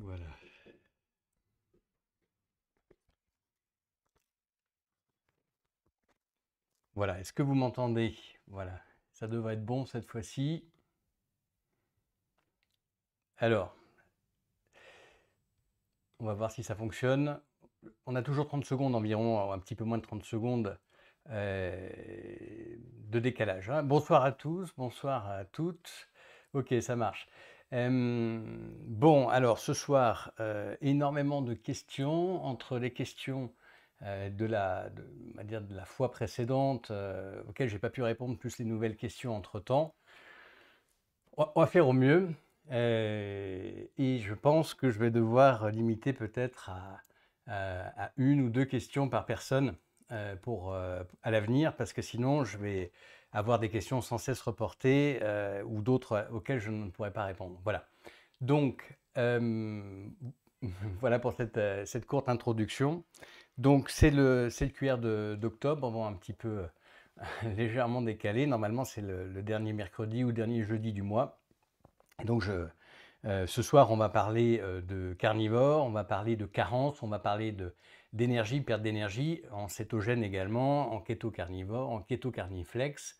Voilà. Voilà, est-ce que vous m'entendez Voilà, ça devrait être bon cette fois-ci. Alors, on va voir si ça fonctionne. On a toujours 30 secondes environ, un petit peu moins de 30 secondes euh, de décalage. Hein. Bonsoir à tous, bonsoir à toutes. Ok, ça marche bon, alors ce soir, euh, énormément de questions, entre les questions euh, de, la, dire de la fois précédente, euh, auxquelles je n'ai pas pu répondre, plus les nouvelles questions entre-temps. On, va faire au mieux, et je pense que je vais devoir limiter peut-être à, une ou deux questions par personne pour, à l'avenir, parce que sinon je vais avoir des questions sans cesse reportées euh, ou d'autres euh, auxquelles je ne pourrais pas répondre. Voilà. Donc, euh, voilà pour cette, cette, courte introduction. Donc, c'est le, le QR d'octobre, bon, un petit peu légèrement décalé. Normalement, c'est le, dernier mercredi ou dernier jeudi du mois. Donc, je, ce soir, on va parler de carnivores, on va parler de carence, on va parler de d'énergie, perte d'énergie, en cétogène également, en keto carnivore, en keto carniflex,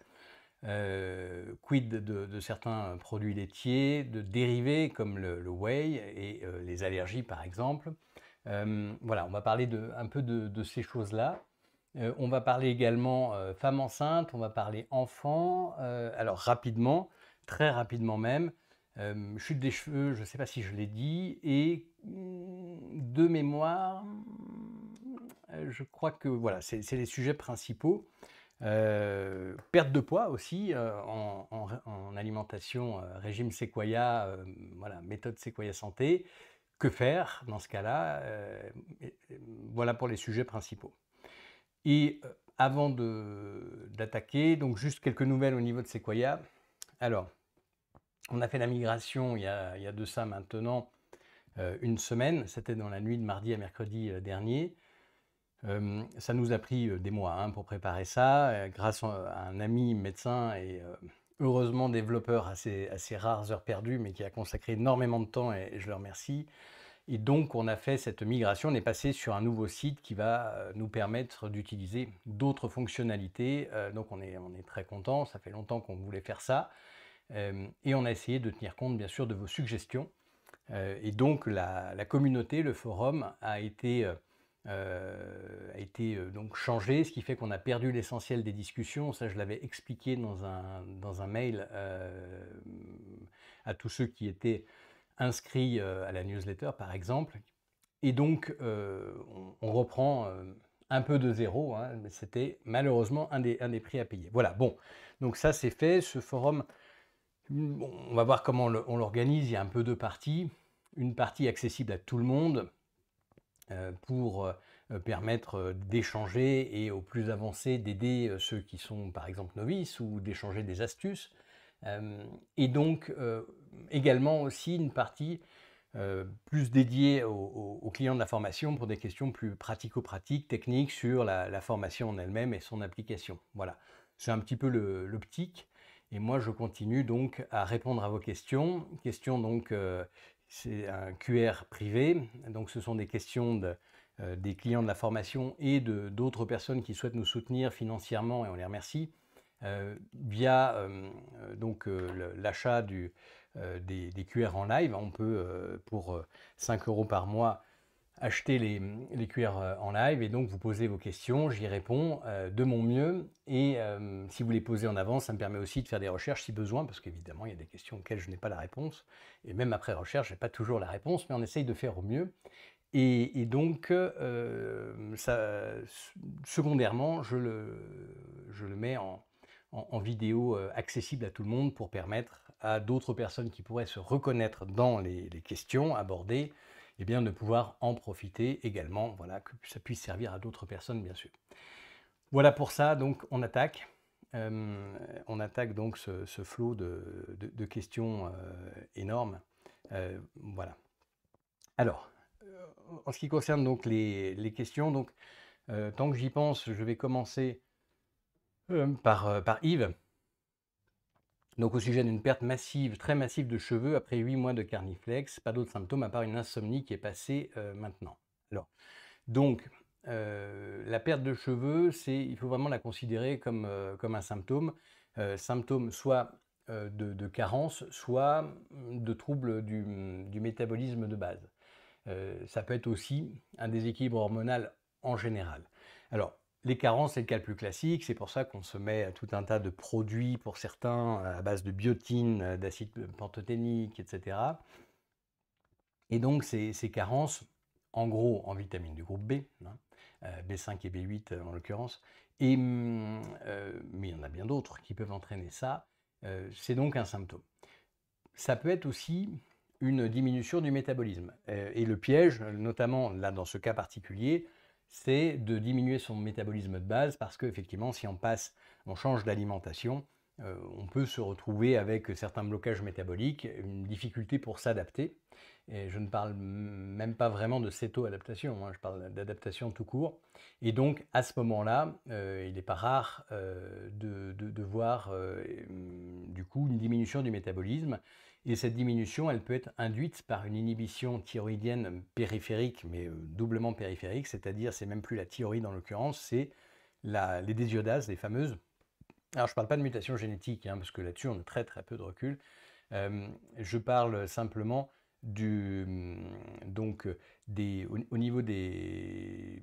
euh, quid de, certains produits laitiers, de dérivés comme le, le whey et euh, les allergies par exemple. Euh, voilà, on va parler de, un peu de, ces choses-là. on va parler également femmes enceintes, on va parler enfants. alors rapidement, très rapidement même, chute des cheveux, je ne sais pas si je l'ai dit, et mm, de mémoire, euh, je crois que voilà, c'est les sujets principaux. Euh, perte de poids aussi euh, en, alimentation, régime séquoia, méthode séquoia santé. Que faire dans ce cas-là Voilà pour les sujets principaux. Et avant d'attaquer, donc juste quelques nouvelles au niveau de séquoia. Alors, on a fait la migration il y a, il y a de ça maintenant une semaine. C'était dans la nuit de mardi à mercredi dernier ça nous a pris des mois hein, pour préparer ça, grâce à un ami médecin et heureusement développeur à ses, rares heures perdues, mais qui a consacré énormément de temps et, je le remercie. Et donc, on a fait cette migration, on est passé sur un nouveau site qui va nous permettre d'utiliser d'autres fonctionnalités. donc, on est, on est très content, ça fait longtemps qu'on voulait faire ça. et on a essayé de tenir compte, bien sûr, de vos suggestions. et donc, la, la, communauté, le forum, a été euh, a été euh, donc changé, ce qui fait qu'on a perdu l'essentiel des discussions. Ça, je l'avais expliqué dans un, dans un mail euh, à tous ceux qui étaient inscrits à la newsletter, par exemple. Et donc, on, reprend un peu de zéro. Hein, mais C'était malheureusement un des, un des, prix à payer. Voilà, bon, donc ça c'est fait. Ce forum, on va voir comment on l'organise. Il y a un peu deux parties. Une partie accessible à tout le monde, euh, pour euh, permettre euh, d'échanger et au plus avancé d'aider ceux qui sont par exemple novices ou d'échanger des astuces. Et donc également aussi une partie plus dédiée aux, clients de la formation pour des questions plus pratico-pratiques, techniques sur la, formation en elle-même et son application. Voilà, c'est un petit peu l'optique. Et moi, je continue donc à répondre à vos questions. Questions donc c'est un QR privé. Donc ce sont des questions euh, des clients de la formation et de, d'autres personnes qui souhaitent nous soutenir financièrement et on les remercie euh, via euh, donc l'achat des, des, QR en live. On peut pour 5 euros par mois acheter les, les cuirs euh, en live et donc vous posez vos questions, j'y réponds euh, de mon mieux et euh, si vous les posez en avance, ça me permet aussi de faire des recherches si besoin parce qu'évidemment il y a des questions auxquelles je n'ai pas la réponse et même après recherche, je n'ai pas toujours la réponse mais on essaye de faire au mieux et, donc secondairement je le, je le mets en, en, vidéo accessible à tout le monde pour permettre à d'autres personnes qui pourraient se reconnaître dans les questions abordées eh bien, de pouvoir en profiter également, voilà, que ça puisse servir à d'autres personnes, bien sûr. Voilà pour ça, donc on attaque. Euh, on attaque donc ce, flot de, questions euh, énormes. Euh, voilà. Alors, en ce qui concerne donc les, les questions, donc, tant que j'y pense, je vais commencer par, par Yves. Donc au sujet d'une perte massive, très massive de cheveux après huit mois de carniflex, pas d'autres symptômes à part une insomnie qui est passée euh, maintenant. Alors, donc, euh, la perte de cheveux, il faut vraiment la considérer comme, euh, comme un symptôme, symptôme soit de, carence, soit de troubles du, du métabolisme de base. ça peut être aussi un déséquilibre hormonal en général. Alors, les carences, c'est le cas le plus classique. C'est pour ça qu'on se met tout un tas de produits, pour certains, à base de biotine, euh, d'acide euh, pantothénique, etc. Et donc, ces, carences, en gros, en vitamines du groupe B, hein, euh, B5 et B8 en l'occurrence, et, mm, mais il y en a bien d'autres qui peuvent entraîner ça, c'est donc un symptôme. Ça peut être aussi une diminution du métabolisme. et le piège, notamment là dans ce cas particulier, c'est de diminuer son métabolisme de base parce qu'effectivement, si on change d'alimentation, euh, on peut se retrouver avec certains blocages métaboliques, une difficulté pour s'adapter. Et je ne parle même pas vraiment de céto-adaptation, hein, je parle d'adaptation tout court. Et donc, à ce moment-là, euh, il n'est pas rare euh, de, de, voir hum, du coup une diminution du métabolisme et cette diminution, elle peut être induite par une inhibition thyroïdienne périphérique, mais euh, doublement périphérique, c'est-à-dire c'est même plus la thyroïde en l'occurrence, c'est les désiodases, les fameuses. Alors je ne parle pas de mutation génétique, hein, parce que là-dessus on a très très peu de recul. Euh, je parle simplement du, donc, des, au, niveau des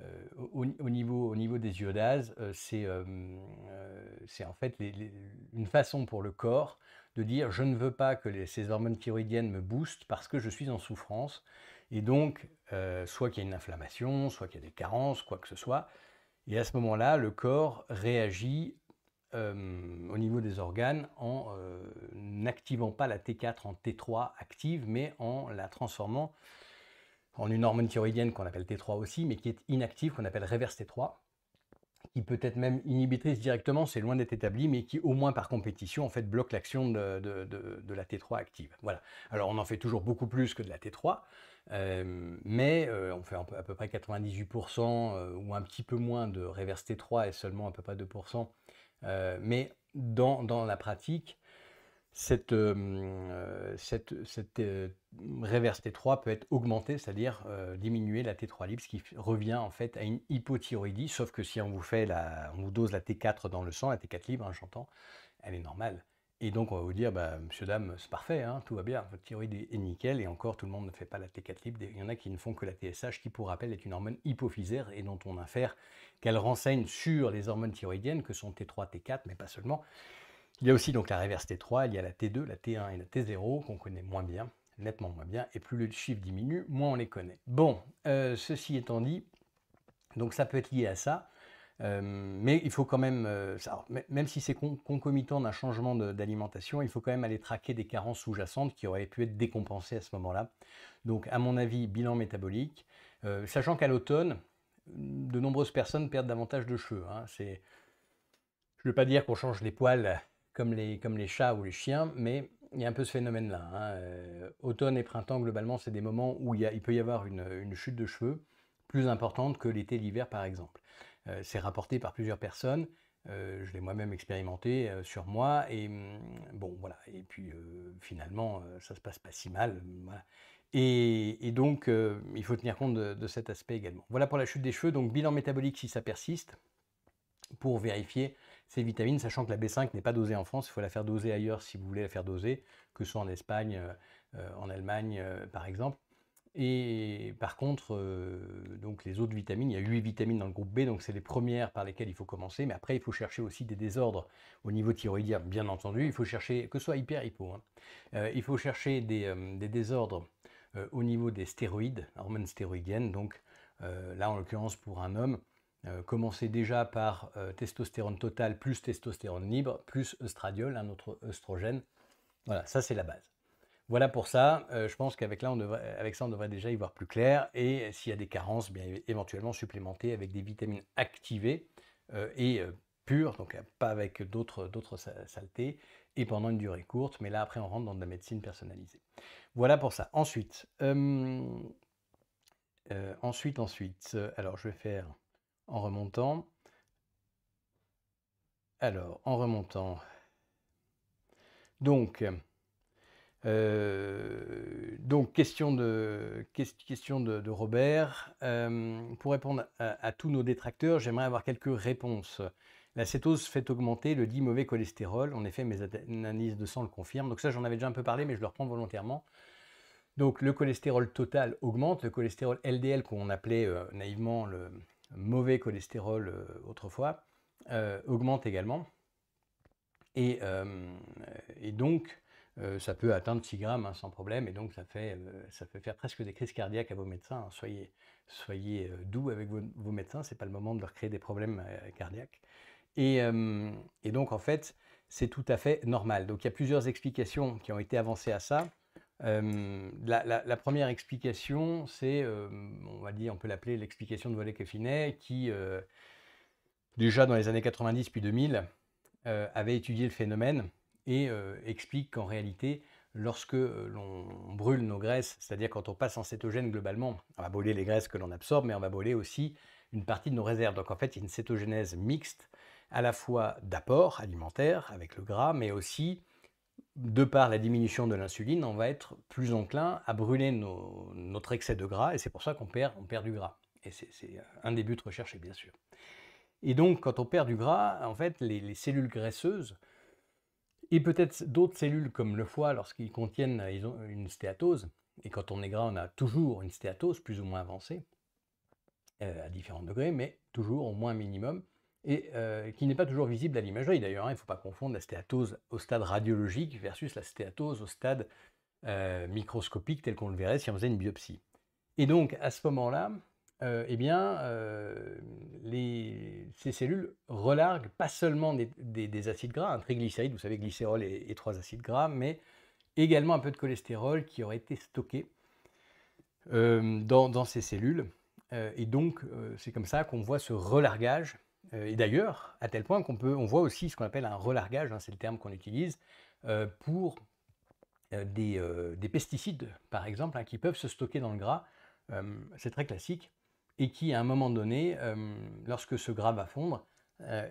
euh, au, niveau, au niveau des iodases, c'est en fait une façon pour le corps de dire je ne veux pas que ces hormones thyroïdiennes me boostent parce que je suis en souffrance. Et donc, euh, soit qu'il y a une inflammation, soit qu'il y a des carences, quoi que ce soit. Et à ce moment-là, le corps réagit euh, au niveau des organes en euh, n'activant pas la T4 en T3 active, mais en la transformant en une hormone thyroïdienne qu'on appelle T3 aussi, mais qui est inactive, qu'on appelle reverse T3 qui peut être même inhibitrice directement, c'est loin d'être établi, mais qui au moins par compétition en fait bloque l'action de, la T3 active. Voilà. Alors on en fait toujours beaucoup plus que de la T3, euh, mais euh, on fait à peu près 98% euh, ou un petit peu moins de reverse T3 et seulement à peu près 2%. mais dans la pratique, cette, cette, réverse T3 peut être augmentée, c'est-à-dire diminuer la T3 libre, ce qui revient en fait à une hypothyroïdie, sauf que si on vous fait la, on vous dose la T4 dans le sang, la T4 libre, hein, j'entends, elle est normale. Et donc on va vous dire, bah, monsieur, dame, c'est parfait, hein, tout va bien, votre thyroïde est nickel, et encore tout le monde ne fait pas la T4 libre, il y en a qui ne font que la TSH, qui pour rappel est une hormone hypophysaire, et dont on infère qu'elle renseigne sur les hormones thyroïdiennes, que sont T3, T4, mais pas seulement, il y a aussi donc la réverse T3, il y a la T2, la T1 et la T0 qu'on connaît moins bien, nettement moins bien, et plus le chiffre diminue, moins on les connaît. Bon, euh, ceci étant dit, donc ça peut être lié à ça, euh, mais il faut quand même, euh, même si c'est concomitant d'un changement d'alimentation, il faut quand même aller traquer des carences sous-jacentes qui auraient pu être décompensées à ce moment-là. Donc à mon avis, bilan métabolique, sachant qu'à l'automne, de nombreuses personnes perdent davantage de cheveux. Hein, je ne veux pas dire qu'on change les poils comme les, chats ou les chiens, mais il y a un peu ce phénomène-là. Hein. Euh, automne et printemps, globalement, c'est des moments où il, peut y avoir une, chute de cheveux plus importante que l'été, l'hiver, par exemple. Euh, c'est rapporté par plusieurs personnes. Euh, je l'ai moi-même expérimenté sur moi et mm, bon voilà et puis finalement ça se passe pas si mal et, donc il faut tenir compte de, cet aspect également voilà pour la chute des cheveux donc bilan métabolique si ça persiste pour vérifier ces vitamines, sachant que la B5 n'est pas dosée en France, il faut la faire doser ailleurs si vous voulez la faire doser, que ce soit en Espagne, euh, euh, en Allemagne euh, par exemple. Et par contre, donc les autres vitamines, il y a 8 vitamines dans le groupe B, donc c'est les premières par lesquelles il faut commencer, mais après il faut chercher aussi des désordres au niveau thyroïdien, bien entendu, il faut chercher, que ce soit hyper hypo, hein, il faut chercher des, des désordres au niveau des stéroïdes, hormones stéroïdiennes, donc là en l'occurrence pour un homme, euh, commencer déjà par euh, testostérone totale plus testostérone libre plus estradiol, un autre œstrogène. Voilà, ça c'est la base. Voilà pour ça. Euh, je pense qu'avec là, avec ça, on devrait déjà y voir plus clair. Et s'il y a des carences, bien éventuellement supplémenter avec des vitamines activées et pures, donc pas avec d'autres, d'autres saletés, et pendant une durée courte. Mais là, après, on rentre dans de la médecine personnalisée. Voilà pour ça. Ensuite, ensuite, ensuite. alors, je vais faire en remontant. Alors, en remontant. Donc, euh, donc question de, question de, Robert. Euh, pour répondre à, tous nos détracteurs, j'aimerais avoir quelques réponses. La cétose fait augmenter le dit mauvais cholestérol. En effet, mes analyses de sang le confirment. Donc ça, j'en avais déjà un peu parlé, mais je le reprends volontairement. Donc le cholestérol total augmente, le cholestérol LDL qu'on appelait euh, naïvement le, mauvais cholestérol euh, autrefois, euh, augmente également. Et, euh, donc, ça peut atteindre 6 grammes hein, sans problème, et donc ça fait, ça peut faire presque des crises cardiaques à vos médecins. Hein. Soyez, doux avec vos, vos médecins, c'est pas le moment de leur créer des problèmes cardiaques. Et, et, donc en fait, c'est tout à fait normal. Donc il y a plusieurs explications qui ont été avancées à ça. Euh, la, première explication, c'est, euh, on va dire, on peut l'appeler l'explication de et finet qui, euh, déjà dans les années 90 puis 2000, avait étudié le phénomène et explique qu'en réalité, lorsque l'on brûle nos graisses, c'est-à-dire quand on passe en cétogène globalement, on va brûler les graisses que l'on absorbe, mais on va brûler aussi une partie de nos réserves. Donc en fait, il y a une cétogénèse mixte, à la fois d'apport alimentaire avec le gras, mais aussi de par la diminution de l'insuline, on va être plus enclin à brûler notre excès de gras, et c'est pour ça qu'on perd, on perd du gras. Et c'est un des buts recherche, bien sûr. Et donc, quand on perd du gras, en fait, les, cellules graisseuses, et peut-être d'autres cellules comme le foie, lorsqu'ils contiennent une stéatose, et quand on est gras, on a toujours une stéatose plus ou moins avancée, euh, à différents degrés, mais toujours au moins minimum, et euh, qui n'est pas toujours visible à l'imagerie d'ailleurs. Hein, il ne faut pas confondre la stéatose au stade radiologique versus la stéatose au stade euh, microscopique tel qu'on le verrait si on faisait une biopsie. Et donc à ce moment-là, euh, eh bien, ces cellules relarguent pas seulement des, acides gras, un triglycéride, vous savez, glycérol et, trois acides gras, mais également un peu de cholestérol qui aurait été stocké dans, dans, ces cellules. et donc, c'est comme ça qu'on voit ce relargage euh, et d'ailleurs, à tel point qu'on peut, on voit aussi ce qu'on appelle un relargage, hein, c'est le terme qu'on utilise, euh, pour euh, des, pesticides, par exemple, hein, qui peuvent se stocker dans le gras. c'est très classique. Et qui, à un moment donné, lorsque ce gras va fondre,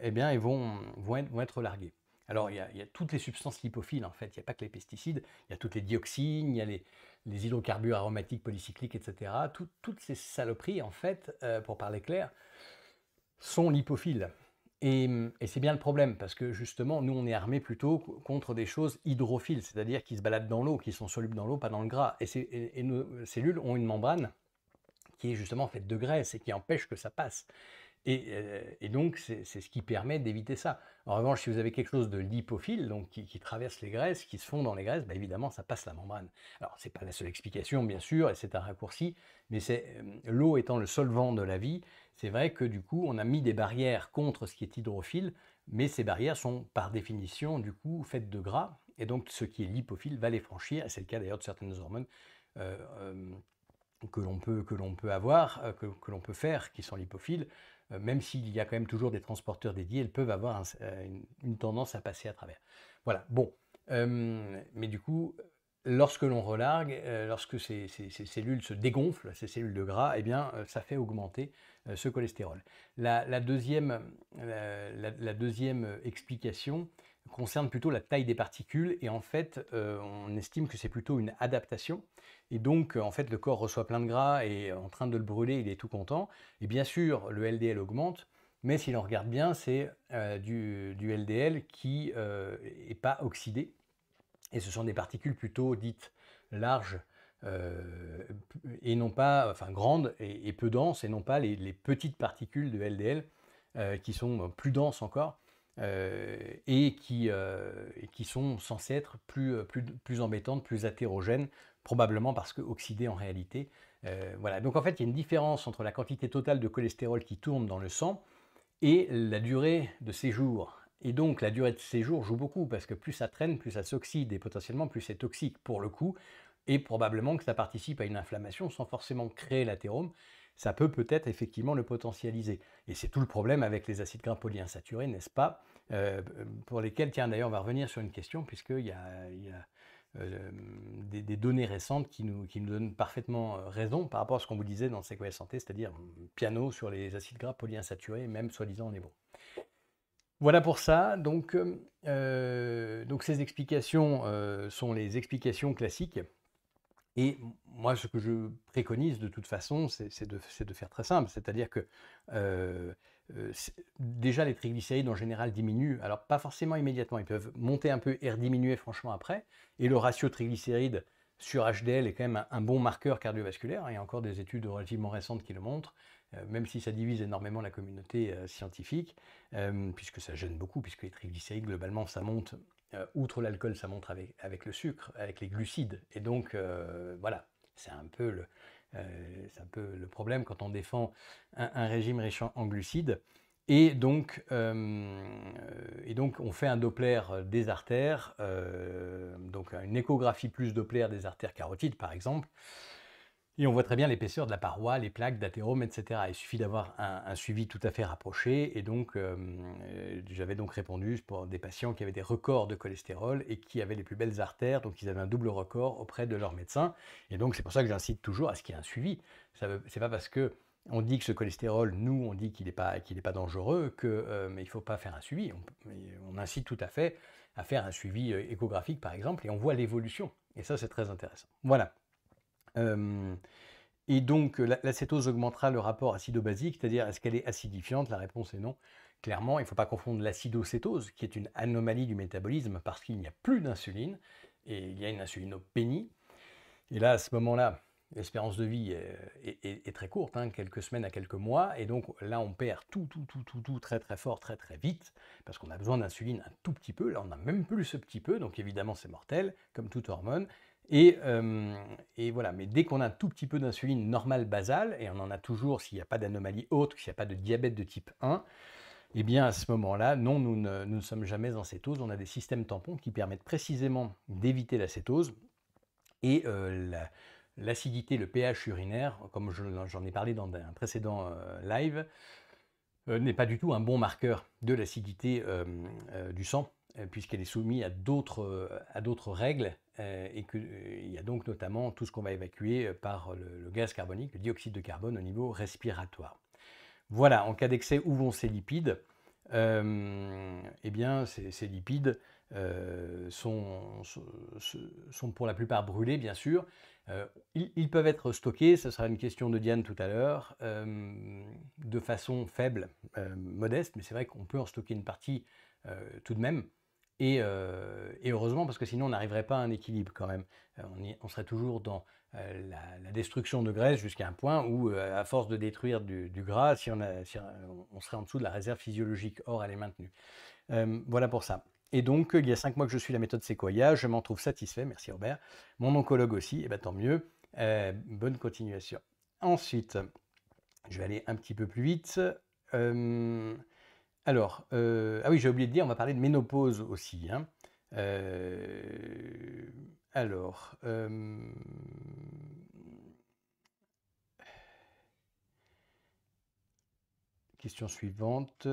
eh bien, ils vont, vont, être, relargués. Alors, il y, a, toutes les substances lipophiles, en fait. Il n'y a pas que les pesticides. Il y a toutes les dioxines, il y a les, hydrocarbures aromatiques, polycycliques, etc. toutes ces saloperies, en fait, pour parler clair, sont lipophiles. Et, c'est bien le problème, parce que justement, nous, on est armés plutôt contre des choses hydrophiles, c'est-à-dire qui se baladent dans l'eau, qui sont solubles dans l'eau, pas dans le gras. Et, nos cellules ont une membrane qui est justement faite de graisse et qui empêche que ça passe. Et, euh, donc, c'est ce qui permet d'éviter ça. En revanche, si vous avez quelque chose de lipophile, donc qui, traverse les graisses, qui se fond dans les graisses, bah, évidemment, ça passe la membrane. Alors, c'est pas la seule explication, bien sûr, et c'est un raccourci, mais c'est euh, l'eau étant le solvant de la vie, c'est vrai que du coup, on a mis des barrières contre ce qui est hydrophile, mais ces barrières sont par définition du coup faites de gras, et donc ce qui est lipophile va les franchir, c'est le cas d'ailleurs de certaines hormones euh, euh, que l'on peut, que l'on peut avoir, euh, que, l'on peut faire, qui sont lipophiles, même s'il y a quand même toujours des transporteurs dédiés, elles peuvent avoir une, tendance à passer à travers. Voilà, bon. mais du coup, lorsque l'on relargue, euh, lorsque ces, cellules se dégonflent, ces cellules de gras, eh bien, euh, ça fait augmenter euh, ce cholestérol. La, deuxième, explication concerne plutôt la taille des particules et en fait on estime que c'est plutôt une adaptation et donc en fait le corps reçoit plein de gras et en train de le brûler il est tout content et bien sûr le LDL augmente mais si l'on regarde bien c'est du, LDL qui n'est pas oxydé et ce sont des particules plutôt dites larges euh, et non pas, enfin grandes et, peu denses, et non pas les, petites particules de LDL euh, qui sont plus denses encore euh, et, qui, sont censées être plus, embêtantes, plus hétérogènes, probablement parce que oxydées en réalité. voilà. Donc en fait, il y a une différence entre la quantité totale de cholestérol qui tourne dans le sang et la durée de séjour et donc la durée de séjour joue beaucoup, parce que plus ça traîne, plus ça s'oxyde, et potentiellement plus c'est toxique pour le coup, et probablement que ça participe à une inflammation sans forcément créer l'athérome. Ça peut peut-être effectivement le potentialiser. Et c'est tout le problème avec les acides gras polyinsaturés, n'est-ce pas euh, Pour lesquels, tiens d'ailleurs, on va revenir sur une question, puisqu'il y a, il y a euh, des, données récentes qui nous, qui nous donnent parfaitement euh, raison par rapport à ce qu'on vous disait dans le Santé, c'est-à-dire mm, piano sur les acides gras polyinsaturés, même soi-disant en bon. Voilà pour ça. Donc, euh, euh, ces explications euh, sont les explications classiques. Et moi, ce que je préconise de toute façon, c'est de, faire très simple. C'est-à-dire que déjà, les triglycérides en général diminuent. Alors, pas forcément immédiatement. Ils peuvent monter un peu et rediminuer franchement après. Et le ratio triglycérides sur HDL est quand même un, un bon marqueur cardiovasculaire. Il y a encore des études relativement récentes qui le montrent. Euh, même si ça divise énormément la communauté euh, scientifique, euh, puisque ça gêne beaucoup, puisque les triglycérides, globalement, ça monte, outre l'alcool, ça monte avec, avec, le sucre, avec les glucides. Et donc, voilà, c'est un peu le, c'est un peu le problème quand on défend un, régime riche en glucides. Et donc, et donc, on fait un Doppler des artères, donc une échographie plus Doppler des artères carotides, par exemple, et on voit très bien l'épaisseur de la paroi, les plaques d'athérome, etc. Il suffit d'avoir un, suivi tout à fait rapproché. Et donc, euh, euh, j'avais donc répondu pour des patients qui avaient des records de cholestérol et qui avaient les plus belles artères, donc ils avaient un double record auprès de leur médecin. Et donc, c'est pour ça que j'incite toujours à ce qu'il y ait un suivi. Ce n'est pas parce que on dit que ce cholestérol, nous, on dit qu'il n'est pas, pas dangereux, que, euh, mais il ne faut pas faire un suivi. on, incite tout à fait à faire un suivi échographique, par exemple, et on voit l'évolution. Et ça, c'est très intéressant. Voilà et donc, l'acétose augmentera le rapport acido-basique, c'est-à-dire est-ce qu'elle est acidifiante La réponse est non. Clairement, il ne faut pas confondre l'acidocétose, qui est une anomalie du métabolisme parce qu'il n'y a plus d'insuline, et il y a une insulinopénie. Et là, à ce moment-là, l'espérance de vie euh, est, très courte, hein, quelques semaines à quelques mois, et donc là, on perd tout, tout, tout, tout, tout très, très fort, très, très vite, parce qu'on a besoin d'insuline un tout petit peu, là, on n'a même plus ce petit peu, donc évidemment, c'est mortel, comme toute hormone, euh, et, voilà, mais dès qu'on a un tout petit peu d'insuline normale basale, et on en a toujours s'il n'y a pas d'anomalie autre, s'il n'y a pas de diabète de type 1, eh bien à ce moment-là, non, nous ne, sommes jamais en cétose. On a des systèmes tampons qui permettent précisément d'éviter la cétose. Et euh, l'acidité, le pH urinaire, comme j'en ai parlé dans un précédent euh, live, n'est pas du tout un bon marqueur de l'acidité du sang, puisqu'elle est soumise à d'autres règles euh, et qu'il euh, y a donc notamment tout ce qu'on va évacuer euh, par le, gaz carbonique, le dioxyde de carbone au niveau respiratoire. Voilà, en cas d'excès, où vont ces lipides Eh bien, ces, lipides sont, pour la plupart brûlés, bien sûr. ils, peuvent être stockés, ce sera une question de Diane tout à l'heure, de façon faible, modeste, mais c'est vrai qu'on peut en stocker une partie tout de même. Euh, et, heureusement, parce que sinon on n'arriverait pas à un équilibre quand même. Euh, on, serait toujours dans euh, la, destruction de graisse jusqu'à un point où, à force de détruire du, gras, si on, a, on, serait en dessous de la réserve physiologique. Or, elle est maintenue. voilà pour ça. Et donc, il y a cinq mois que je suis la méthode Sequoia, je m'en trouve satisfait, merci Robert. Mon oncologue aussi, et eh ben, tant mieux. bonne continuation. Ensuite, je vais aller un petit peu plus vite. Alors, euh, ah oui, j'ai oublié de dire, on va parler de ménopause aussi. Hein. Euh, alors, euh, question suivante.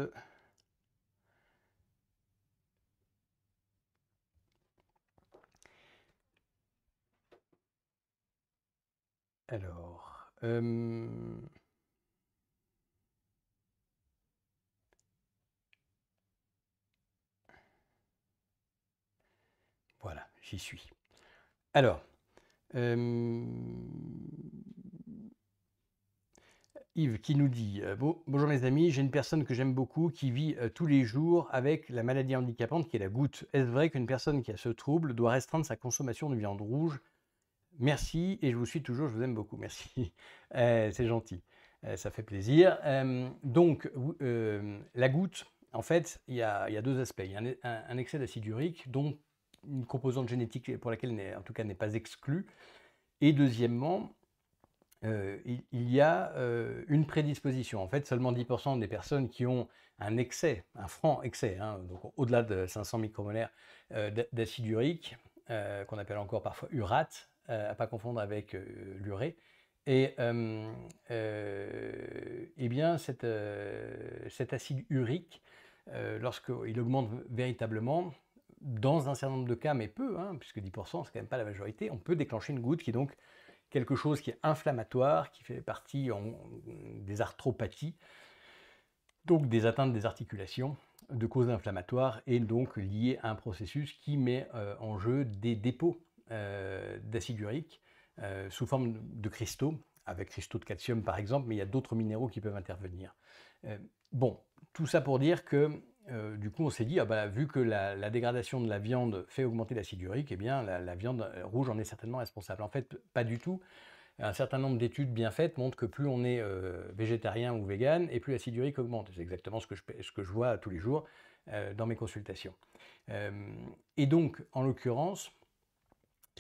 Alors, j'y suis. Alors, euh, Yves qui nous dit euh, Bonjour mes amis, j'ai une personne que j'aime beaucoup qui vit euh, tous les jours avec la maladie handicapante qui est la goutte. Est-ce vrai qu'une personne qui a ce trouble doit restreindre sa consommation de viande rouge Merci et je vous suis toujours, je vous aime beaucoup, merci. C'est gentil, ça fait plaisir. donc, la goutte, en fait, il y, a deux aspects. Il y a un, excès d'acide urique dont une composante génétique pour laquelle, en tout cas, n'est pas exclue. Et deuxièmement, euh, il, y a euh, une prédisposition. En fait, seulement 10% des personnes qui ont un excès, un franc excès, hein, donc au-delà de 500 micromolaires euh, d'acide urique, qu'on appelle encore parfois urate, à ne pas confondre avec l'urée, et eh bien cet acide urique, lorsqu'il augmente véritablement, dans un certain nombre de cas, mais peu, hein, puisque 10% c'est quand même pas la majorité, on peut déclencher une goutte qui est donc quelque chose qui est inflammatoire, qui fait partie en, des arthropathies, donc des atteintes des articulations de causes inflammatoires et donc liées à un processus qui met euh, en jeu des dépôts euh, d'acide urique euh, sous forme de cristaux, avec cristaux de calcium par exemple, mais il y a d'autres minéraux qui peuvent intervenir. bon, tout ça pour dire que euh, du coup, on s'est dit, ah bah, vu que la, dégradation de la viande fait augmenter l'acide urique, eh bien, la, viande euh, rouge en est certainement responsable. En fait, pas du tout. Un certain nombre d'études bien faites montrent que plus on est euh, végétarien ou vegan, et plus l'acide urique augmente. C'est exactement ce que, je, vois tous les jours dans mes consultations. et donc, en l'occurrence,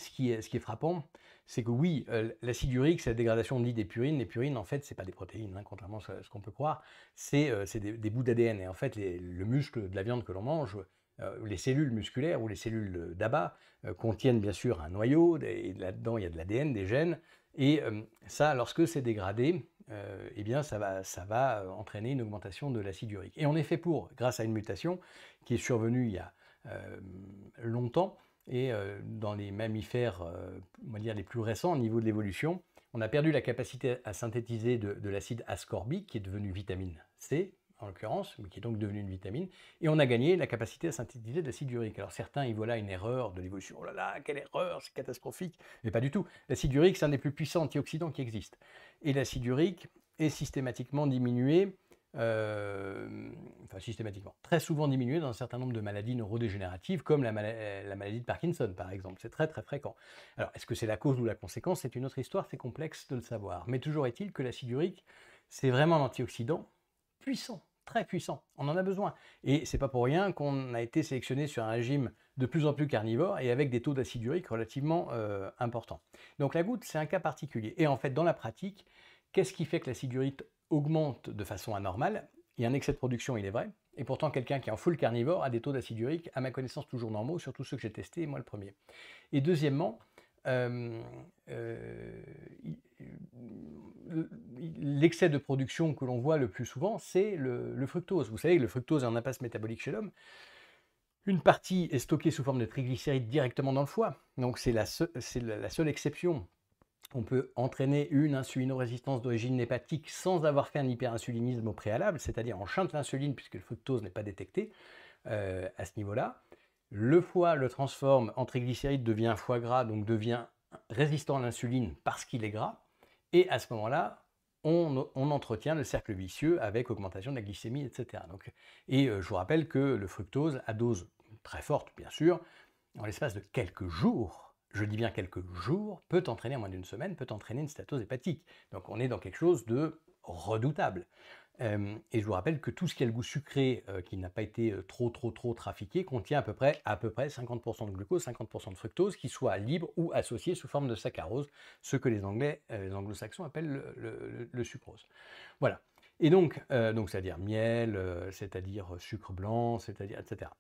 ce qui est, frappant, c'est que oui, euh, l'acide urique, c'est la dégradation de l'idée des purines. Les purines, en fait, ce pas des protéines, hein, contrairement à ce qu'on peut croire, c'est euh, des, bouts d'ADN. Et en fait, le muscle de la viande que l'on mange, euh, les cellules musculaires ou les cellules d'abat contiennent bien sûr un noyau, et là-dedans il y a de l'ADN, des gènes, et ça, lorsque c'est dégradé, eh bien ça va, ça va entraîner une augmentation de l'acide urique. Et on est fait pour, grâce à une mutation qui est survenue il y a longtemps, et euh, dans les mammifères euh, on dire, les plus récents au niveau de l'évolution, on a perdu la capacité à synthétiser de, de l'acide ascorbique qui est devenu vitamine C en l'occurrence, mais qui est donc devenu une vitamine, et on a gagné la capacité à synthétiser de l'acide urique. Alors certains y voient là une erreur de l'évolution, oh là là, quelle erreur, c'est catastrophique, mais pas du tout. L'acide urique, c'est un des plus puissants antioxydants qui existe. Et l'acide urique est systématiquement diminué euh, enfin systématiquement, très souvent diminué dans un certain nombre de maladies neurodégénératives, comme euh, la, maladie de Parkinson, par exemple. C'est très très fréquent. Alors, est-ce que c'est la cause ou la conséquence C'est une autre histoire, c'est complexe de le savoir. Mais toujours est-il que la urique, c'est vraiment un antioxydant puissant, très puissant. On en a besoin. Et c'est pas pour rien qu'on a été sélectionné sur un régime de plus en plus carnivore et avec des taux d'acide urique relativement euh, importants. Donc la goutte, c'est un cas particulier. Et en fait, dans la pratique, qu'est-ce qui fait que l'acide urique augmente de façon anormale. Il y a un excès de production, il est vrai. Et pourtant, quelqu'un qui est en full carnivore a des taux d'acide urique, à ma connaissance, toujours normaux, surtout ceux que j'ai testés, moi le premier. Et deuxièmement, euh, euh, euh, l'excès de production que l'on voit le plus souvent, c'est le, fructose. Vous savez que le fructose est un impasse métabolique chez l'homme. Une partie est stockée sous forme de triglycérides directement dans le foie. Donc c'est la seule exception on peut entraîner une insulinorésistance d'origine hépatique sans avoir fait un hyperinsulinisme au préalable, c'est-à-dire en chante l'insuline puisque le fructose n'est pas détecté euh, à ce niveau-là. Le foie le transforme en triglycéride, devient foie gras, donc devient résistant à l'insuline parce qu'il est gras. Et à ce moment-là, on, entretient le cercle vicieux avec augmentation de la glycémie, etc. et euh, je vous rappelle que le fructose, à dose très forte bien sûr, en l'espace de quelques jours, je dis bien quelques jours, peut entraîner en moins d'une semaine, peut entraîner une statose hépatique. Donc on est dans quelque chose de redoutable. Euh, et je vous rappelle que tout ce qui a le goût sucré, euh, qui n'a pas été euh, trop trop trop trafiqué, contient à peu près, à peu près 50% de glucose, 50% de fructose, qui soit libre ou associé sous forme de saccharose, ce que les Anglais, les Anglo-Saxons appellent le, sucrose. Voilà. Et donc, donc c'est-à-dire miel, c'est-à-dire sucre blanc, c'est-à-dire etc.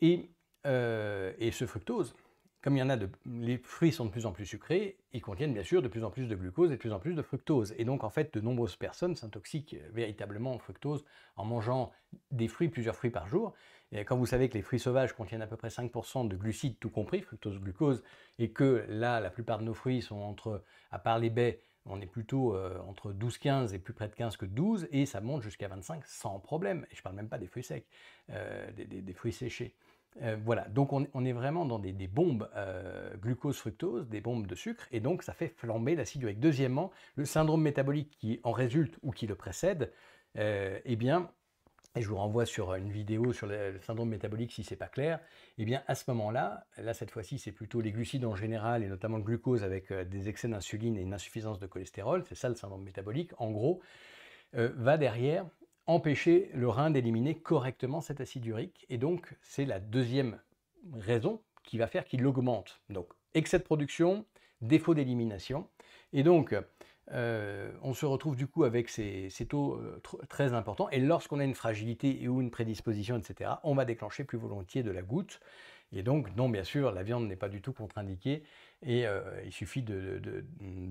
et ce fructose, comme il y en a de, les fruits sont de plus en plus sucrés, ils contiennent bien sûr de plus en plus de glucose et de plus en plus de fructose. Et donc en fait, de nombreuses personnes s'intoxiquent euh, véritablement en fructose en mangeant des fruits, plusieurs fruits par jour. Et quand vous savez que les fruits sauvages contiennent à peu près 5% de glucides, tout compris, fructose, glucose, et que là, la plupart de nos fruits sont entre, à part les baies, on est plutôt euh, entre 12-15 et plus près de 15 que 12, et ça monte jusqu'à 25 sans problème. Et je ne parle même pas des fruits secs, euh, des fruits séchés. Euh, voilà, donc on, est vraiment dans des, bombes euh, glucose-fructose, des bombes de sucre, et donc ça fait flamber l'acide urique. Deuxièmement, le syndrome métabolique qui en résulte ou qui le précède, et euh, eh bien, et je vous renvoie sur une vidéo sur le syndrome métabolique si c'est pas clair, eh bien à ce moment-là, là cette fois-ci c'est plutôt les glucides en général et notamment le glucose avec des excès d'insuline et une insuffisance de cholestérol, c'est ça le syndrome métabolique, en gros, va derrière empêcher le rein d'éliminer correctement cet acide urique. Et donc, c'est la deuxième raison qui va faire qu'il augmente. Donc, excès de production, défaut d'élimination. Et donc, euh, on se retrouve du coup avec ces, taux euh, très importants. Et lorsqu'on a une fragilité ou une prédisposition, etc., on va déclencher plus volontiers de la goutte. Et donc, non, bien sûr, la viande n'est pas du tout contre-indiquée. Et euh, il suffit de,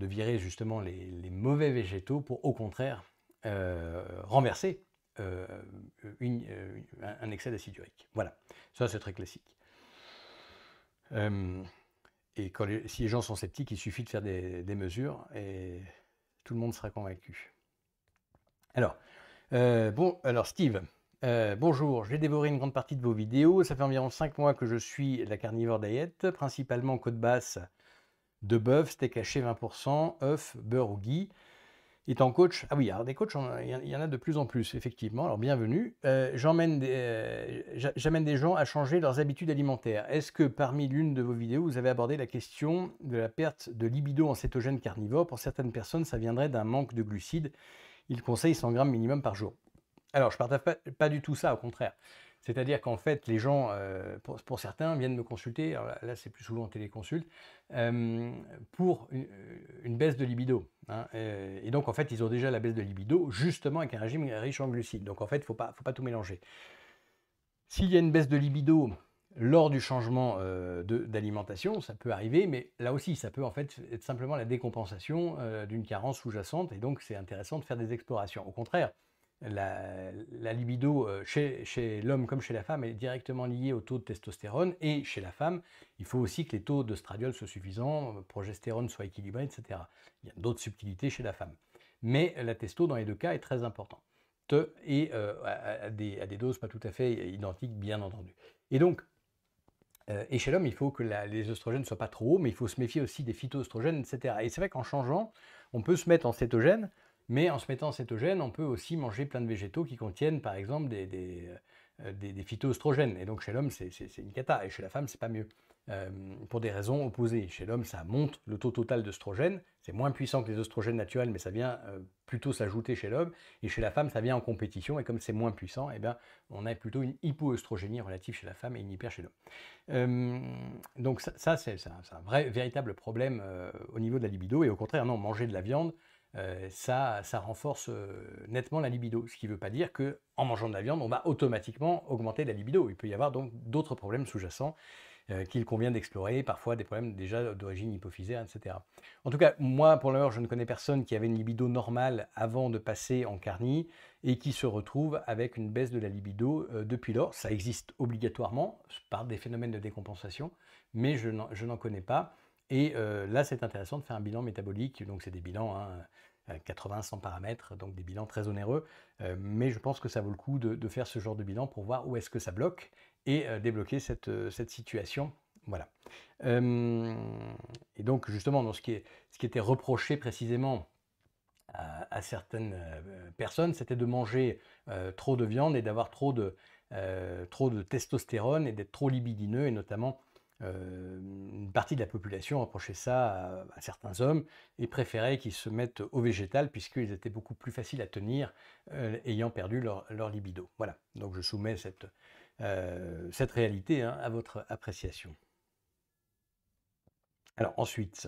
virer justement les, les, mauvais végétaux pour, au contraire, renverser euh, euh, un excès d'acide urique. Voilà, ça c'est très classique. Euh, et si les gens sont sceptiques, il suffit de faire des, mesures et tout le monde sera convaincu. Alors, bon, alors Steve, bonjour, j'ai dévoré une grande partie de vos vidéos. Ça fait environ 5 mois que je suis la carnivore diet, principalement côte basse de bœuf, steak haché 20%, œufs, beurre ou ghee en coach, ah oui, alors des coachs, il y en a de plus en plus, effectivement. Alors bienvenue. Euh, j'emmène des, euh, des gens à changer leurs habitudes alimentaires. Est-ce que parmi l'une de vos vidéos, vous avez abordé la question de la perte de libido en cétogène carnivore Pour certaines personnes, ça viendrait d'un manque de glucides. Il conseillent 100 grammes minimum par jour. Alors, je ne partage pas, du tout ça, au contraire. C'est-à-dire qu'en fait, les gens, euh, pour, certains, viennent me consulter, alors là, c'est plus souvent en téléconsulte, euh, pour euh, une, baisse de libido. Hein, et, donc, en fait, ils ont déjà la baisse de libido, justement avec un régime riche en glucides. Donc, en fait, il ne faut pas, faut pas tout mélanger. S'il y a une baisse de libido lors du changement d'alimentation, ça peut arriver, mais là aussi, ça peut en fait être simplement la décompensation d'une carence sous-jacente, et donc c'est intéressant de faire des explorations. Au contraire, la, libido euh, chez, l'homme comme chez la femme est directement liée au taux de testostérone et chez la femme, il faut aussi que les taux de soient suffisants, euh, progestérone soit équilibré, etc. Il y a d'autres subtilités chez la femme. Mais la testo dans les deux cas est très importante et euh, à, des, doses pas tout à fait identiques, bien entendu. Et donc, et chez l'homme, il faut que les oestrogènes ne soient pas trop hauts, mais il faut se méfier aussi des phytoestrogènes, etc. Et c'est vrai qu'en changeant, on peut se mettre en cétogène mais en se mettant en cétogène, on peut aussi manger plein de végétaux qui contiennent par exemple des, des, euh, euh, des, phytoestrogènes. Et donc chez l'homme, c'est une cata, et chez la femme, c'est pas mieux. Euh, pour des raisons opposées. Chez l'homme, ça monte le taux total d'œstrogènes. C'est moins puissant que les oestrogènes naturels, mais ça vient plutôt s'ajouter chez l'homme. Et chez la femme, ça vient en compétition. Et comme c'est moins puissant, eh on a plutôt une hypoestrogénie relative chez la femme et une hyper chez l'homme. donc ça, c'est un, un, vrai, véritable problème au niveau de la libido. Et au contraire, non, manger de la viande, euh, ça, renforce euh, nettement la libido. Ce qui ne veut pas dire que en mangeant de la viande, on va automatiquement augmenter la libido. Il peut y avoir donc d'autres problèmes sous-jacents euh, qu'il convient d'explorer, parfois des problèmes déjà d'origine hypophysaire, etc. En tout cas, moi, pour l'heure, je ne connais personne qui avait une libido normale avant de passer en carnie et qui se retrouve avec une baisse de la libido depuis lors. Ça existe obligatoirement par des phénomènes de décompensation, mais je n'en connais pas. Et euh, là, c'est intéressant de faire un bilan métabolique. Donc, c'est des bilans, 80, hein, 100 euh, paramètres, donc des bilans très onéreux. Euh, mais je pense que ça vaut le coup de, faire ce genre de bilan pour voir où est-ce que ça bloque et débloquer cette, situation. Voilà. et donc, justement, ce, qui était reproché précisément à, certaines personnes, c'était de manger trop de viande et d'avoir trop de testostérone et d'être trop libidineux, et notamment euh, une partie de la population approchait ça à, certains hommes et préférait qu'ils se mettent au végétal puisqu'ils étaient beaucoup plus faciles à tenir euh, ayant perdu leur, libido. Voilà, donc je soumets cette, euh, réalité hein, à votre appréciation. Alors ensuite,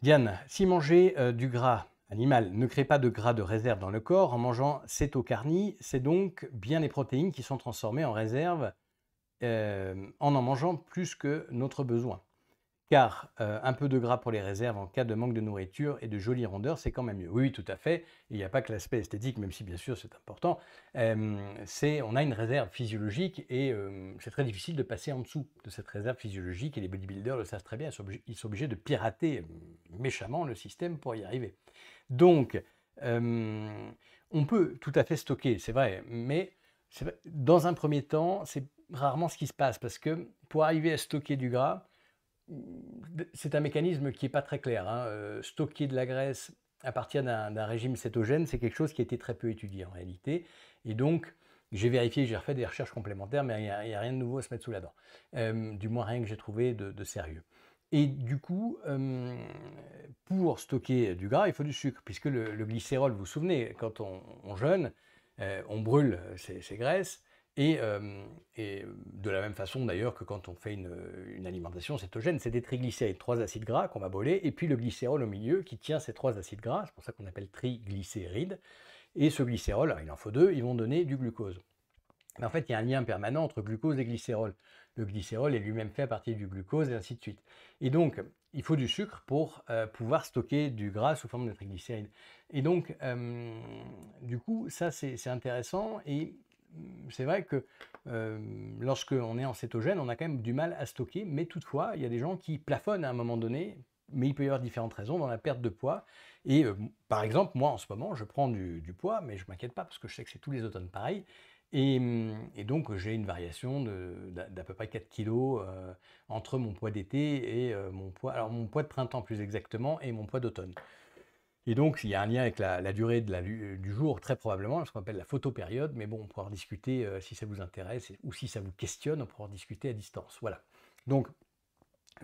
Diane, si manger du gras animal ne crée pas de gras de réserve dans le corps en mangeant carnie. c'est donc bien les protéines qui sont transformées en réserve euh, en en mangeant plus que notre besoin. Car euh, un peu de gras pour les réserves en cas de manque de nourriture et de jolie rondeur, c'est quand même mieux. Oui, tout à fait. Il n'y a pas que l'aspect esthétique, même si bien sûr c'est important. Euh, c'est, on a une réserve physiologique et c'est très difficile de passer en dessous de cette réserve physiologique. Et les bodybuilders le savent très bien. ils sont obligés de pirater méchamment le système pour y arriver. Donc, euh, on peut tout à fait stocker, c'est vrai, mais dans un premier temps, c'est rarement ce qui se passe parce que pour arriver à stocker du gras, c'est un mécanisme qui n'est pas très clair. Hein. Euh, stocker de la graisse à partir d'un régime cétogène, c'est quelque chose qui a été très peu étudié en réalité. Et donc, j'ai vérifié, j'ai refait des recherches complémentaires, mais il n'y a, rien de nouveau à se mettre sous la dent. Euh, du moins, rien que j'ai trouvé de sérieux. Et du coup, euh, pour stocker du gras, il faut du sucre, puisque le, glycérol, vous vous souvenez, quand on, jeûne, euh, on brûle ses graisses, euh, et, de la même façon d'ailleurs que quand on fait une, une alimentation cétogène, c'est des triglycérides, trois acides gras qu'on va brûler, et puis le glycérol au milieu qui tient ces trois acides gras, c'est pour ça qu'on appelle triglycérides, et ce glycérol, il en faut deux, ils vont donner du glucose. Mais en fait, il y a un lien permanent entre glucose et glycérol. Le glycérol est lui-même fait à partir du glucose et ainsi de suite. Et donc, il faut du sucre pour euh, pouvoir stocker du gras sous forme de triglycérides. Et donc, euh, du coup, ça c'est intéressant et mm, c'est vrai que euh, lorsqu'on est en cétogène, on a quand même du mal à stocker, mais toutefois, il y a des gens qui plafonnent à un moment donné, mais il peut y avoir différentes raisons dans la perte de poids. Et par exemple, moi en ce moment, je prends du, du poids, mais je ne m'inquiète pas parce que je sais que c'est tous les automnes pareil. Mm, et, donc j'ai une variation d'à peu près 4 kg euh, entre mon poids d'été et euh, mon poids, alors mon poids de printemps plus exactement, et mon poids d'automne. Et donc, il y a un lien avec la, durée euh, du jour, très probablement, ce qu'on appelle la photopériode, mais bon, on pourra en discuter si ça vous intéresse ou si ça vous questionne, on pourra en discuter à distance. Voilà. Donc,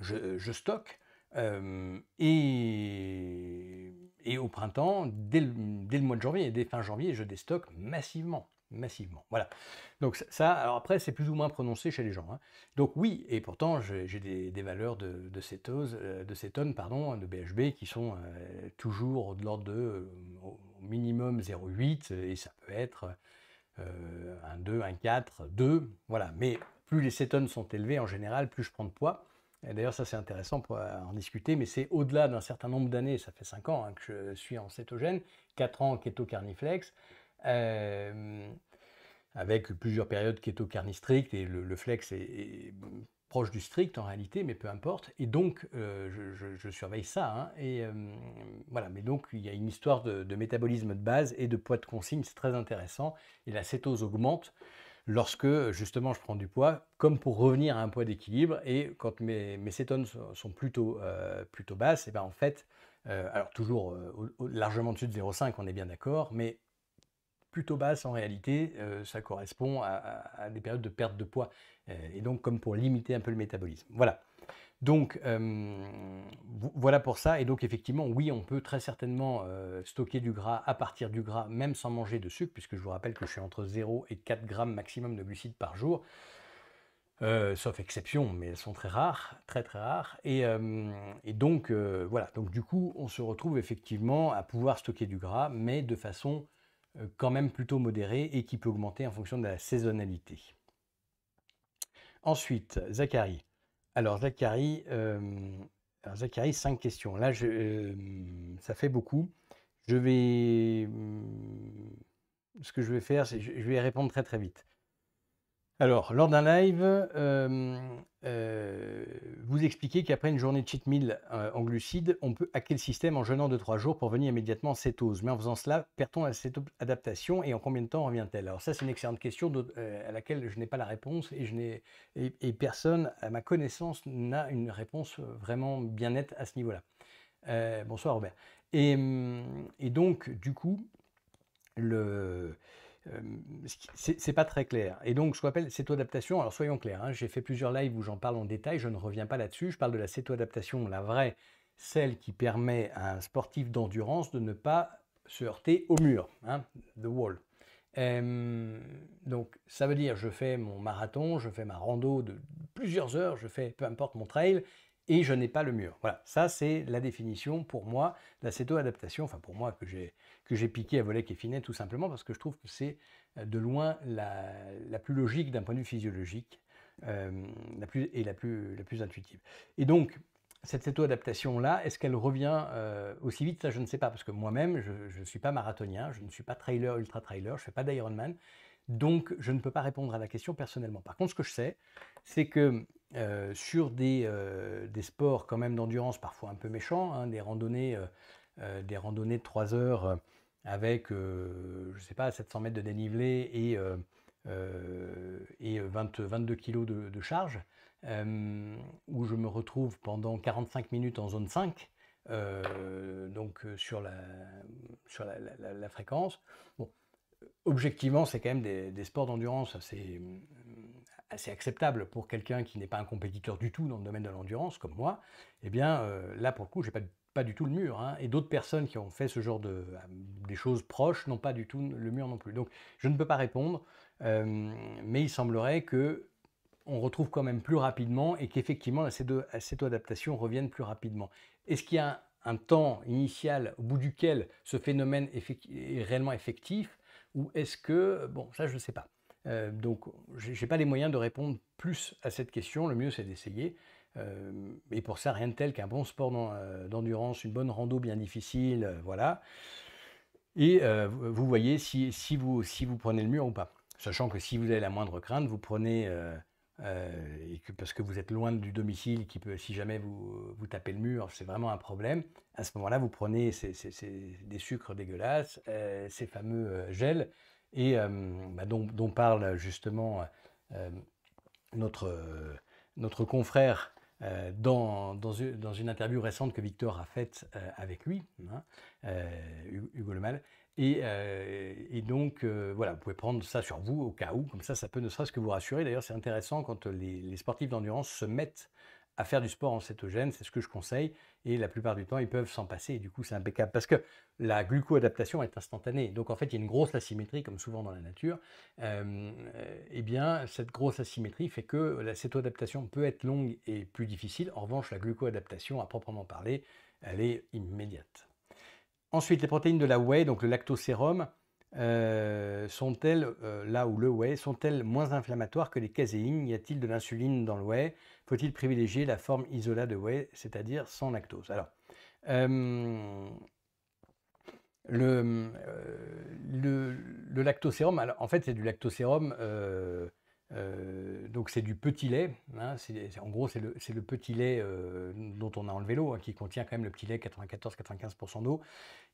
je, stocke et, au printemps, dès le, mois de janvier et dès fin janvier, je déstocke massivement massivement. Voilà. Donc ça, alors après, c'est plus ou moins prononcé chez les gens. Hein. Donc oui, et pourtant, j'ai des, valeurs de, de, cétose, euh, de cétone, pardon, de BHB qui sont euh, toujours de l'ordre de euh, au minimum 0,8, et ça peut être euh, un 2, un 4, 2, voilà. Mais plus les cétones sont élevées en général, plus je prends de poids. D'ailleurs, ça c'est intéressant pour en discuter, mais c'est au-delà d'un certain nombre d'années, ça fait 5 ans hein, que je suis en cétogène, 4 ans en keto carniflex, euh, avec plusieurs périodes qui au carni strict, et le, flex est, proche du strict en réalité, mais peu importe. Et donc, euh, je, surveille ça. Hein, et euh, voilà, mais donc, il y a une histoire de, métabolisme de base et de poids de consigne, c'est très intéressant. Et la cétose augmente lorsque justement je prends du poids, comme pour revenir à un poids d'équilibre. Et quand mes, cétones sont plutôt, plutôt basses, et eh ben en fait, alors toujours largement au-dessus de 0,5, on est bien d'accord, mais basse en réalité, euh, ça correspond à, des périodes de perte de poids. Euh, et donc, comme pour limiter un peu le métabolisme. Voilà. Donc, euh, voilà pour ça. Et donc, effectivement, oui, on peut très certainement stocker du gras à partir du gras, même sans manger de sucre, puisque je vous rappelle que je suis entre 0 et 4 grammes maximum de glucides par jour. sauf exception, mais elles sont très rares, très très rares. Et, donc voilà, donc du coup on se retrouve effectivement à pouvoir stocker du gras, mais de façon euh, quand même plutôt modéré et qui peut augmenter en fonction de la saisonnalité. Ensuite, Zachary. Alors Zachary, euh, cinq questions. Là, euh, ça fait beaucoup. Je vais, ce que je vais faire, c'est je vais répondre très très vite. Alors, lors d'un live, euh, euh, vous expliquez qu'après une journée de cheat meal euh, en glucides, on peut hacker le système en jeûnant 2-3 jours pour venir immédiatement en cétose. Mais en faisant cela, perd-on cette adaptation et en combien de temps revient-elle Alors ça, c'est une excellente question à laquelle je n'ai pas la réponse et, je n'ai, et, personne, à ma connaissance, n'a une réponse vraiment bien nette à ce niveau-là. bonsoir Robert. Hum, et, donc, du coup, le... Euh, c'est pas très clair. Et donc, ce appelle cette adaptation, alors soyons clairs, hein, j'ai fait plusieurs lives où j'en parle en détail, je ne reviens pas là-dessus, je parle de la adaptation, la vraie, celle qui permet à un sportif d'endurance de ne pas se heurter au mur, hein, the wall. Euh, donc, ça veut dire, je fais mon marathon, je fais ma rando de plusieurs heures, je fais peu importe mon trail, et je n'ai pas le mur. Voilà, ça c'est la définition pour moi de la adaptation enfin pour moi que j'ai, que j'ai piqué à Volek et Finet tout simplement parce que je trouve que c'est euh, de loin la, la plus logique d'un point de vue physiologique euh, la plus, et la plus, la plus intuitive. Et donc, cette céto-adaptation-là, est-ce qu'elle revient euh, aussi vite Ça, je ne sais pas, parce que moi-même, je ne suis pas marathonien, je ne suis pas trailer, ultra-trailer, je ne fais pas d'Ironman, donc je ne peux pas répondre à la question personnellement. Par contre, ce que je sais, c'est que euh, sur des, euh, des, sports quand même d'endurance parfois un peu méchants, hein, des, randonnées, euh, des randonnées de 3 heures avec, je sais pas, 700 mètres de dénivelé et, et 22 kg de, charge, où je me retrouve pendant 45 minutes en zone 5. donc sur la, sur la, fréquence. Bon, objectivement, c'est quand même des, des sports d'endurance assez, assez acceptable pour quelqu'un qui n'est pas un compétiteur du tout dans le domaine de l'endurance, comme moi, eh bien euh, là pour le coup, je pas, pas du tout le mur. Hein. Et d'autres personnes qui ont fait ce genre de euh, des choses proches n'ont pas du tout le mur non plus. Donc je ne peux pas répondre, euh, mais il semblerait que on retrouve quand même plus rapidement et qu'effectivement ces deux adaptations adaptation revienne plus rapidement. Est-ce qu'il y a un, un temps initial au bout duquel ce phénomène est réellement effectif ou est-ce que bon ça je ne sais pas. Euh, donc, je n'ai pas les moyens de répondre plus à cette question. Le mieux, c'est d'essayer. Euh, et pour ça, rien de tel qu'un bon sport euh, d'endurance, une bonne rando bien difficile, voilà. Et vous voyez si, vous, prenez le mur ou pas. Sachant que si vous avez la moindre crainte, vous prenez parce que vous êtes loin du domicile, qui peut, si jamais vous, tapez le mur, c'est vraiment un problème. À ce moment-là, vous prenez ces, des sucres dégueulasses, ces fameux gels, et euh, bah, dont, parle euh, justement euh, notre, notre confrère dans, dans, une, dans, une interview récente que Victor a faite avec lui, hein, Hugo Le Mal. Et, et donc, voilà, vous pouvez prendre ça sur vous au cas où, comme ça, ça peut ne serait-ce que vous rassurer. D'ailleurs, c'est intéressant quand les sportifs d'endurance se mettent à faire du sport en cétogène, c'est ce que je conseille, et la plupart du temps, ils peuvent s'en passer, et du coup, c'est impeccable, parce que la glucoadaptation est instantanée. Donc, en fait, il y a une grosse asymétrie, comme souvent dans la nature. et euh, euh, eh bien, cette grosse asymétrie fait que la cétoadaptation peut être longue et plus difficile. En revanche, la glucoadaptation, à proprement parler, elle est immédiate. Ensuite, les protéines de la whey, donc le lactosérum, euh, sont-elles, euh, là où le whey, sont-elles moins inflammatoires que les caséines Y a-t-il de l'insuline dans le whey Faut-il privilégier la forme isola de whey, c'est-à-dire sans lactose Alors, euh, le, le, lactosérum, en fait, c'est du lactosérum euh, donc c'est du petit lait, hein, c'est, en gros c'est le, petit lait euh, dont on a enlevé l'eau, hein, qui contient quand même le petit lait 94-95% d'eau.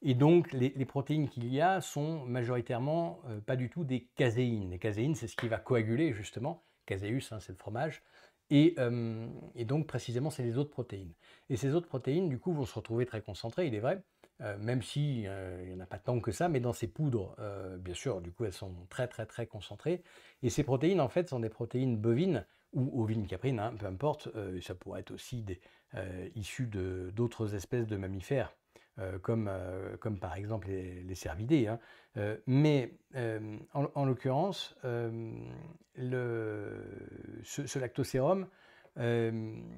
Et donc les, protéines qu'il y a sont majoritairement euh, pas du tout des caséines. Les caséines c'est ce qui va coaguler justement, caséus hein, c'est le fromage, et, et donc précisément c'est les autres protéines. Et ces autres protéines du coup vont se retrouver très concentrées, il est vrai, euh, même si euh, il n'y en a pas tant que ça, mais dans ces poudres, euh, bien sûr, du coup, elles sont très très très concentrées. Et ces protéines, en fait, sont des protéines bovines ou ovines caprines, hein, peu importe. ça pourrait être aussi des, issu d'autres espèces de mammifères, comme, comme par exemple les, cervidés. Hein. mais en, l'occurrence, ce, ce, lactosérum, il,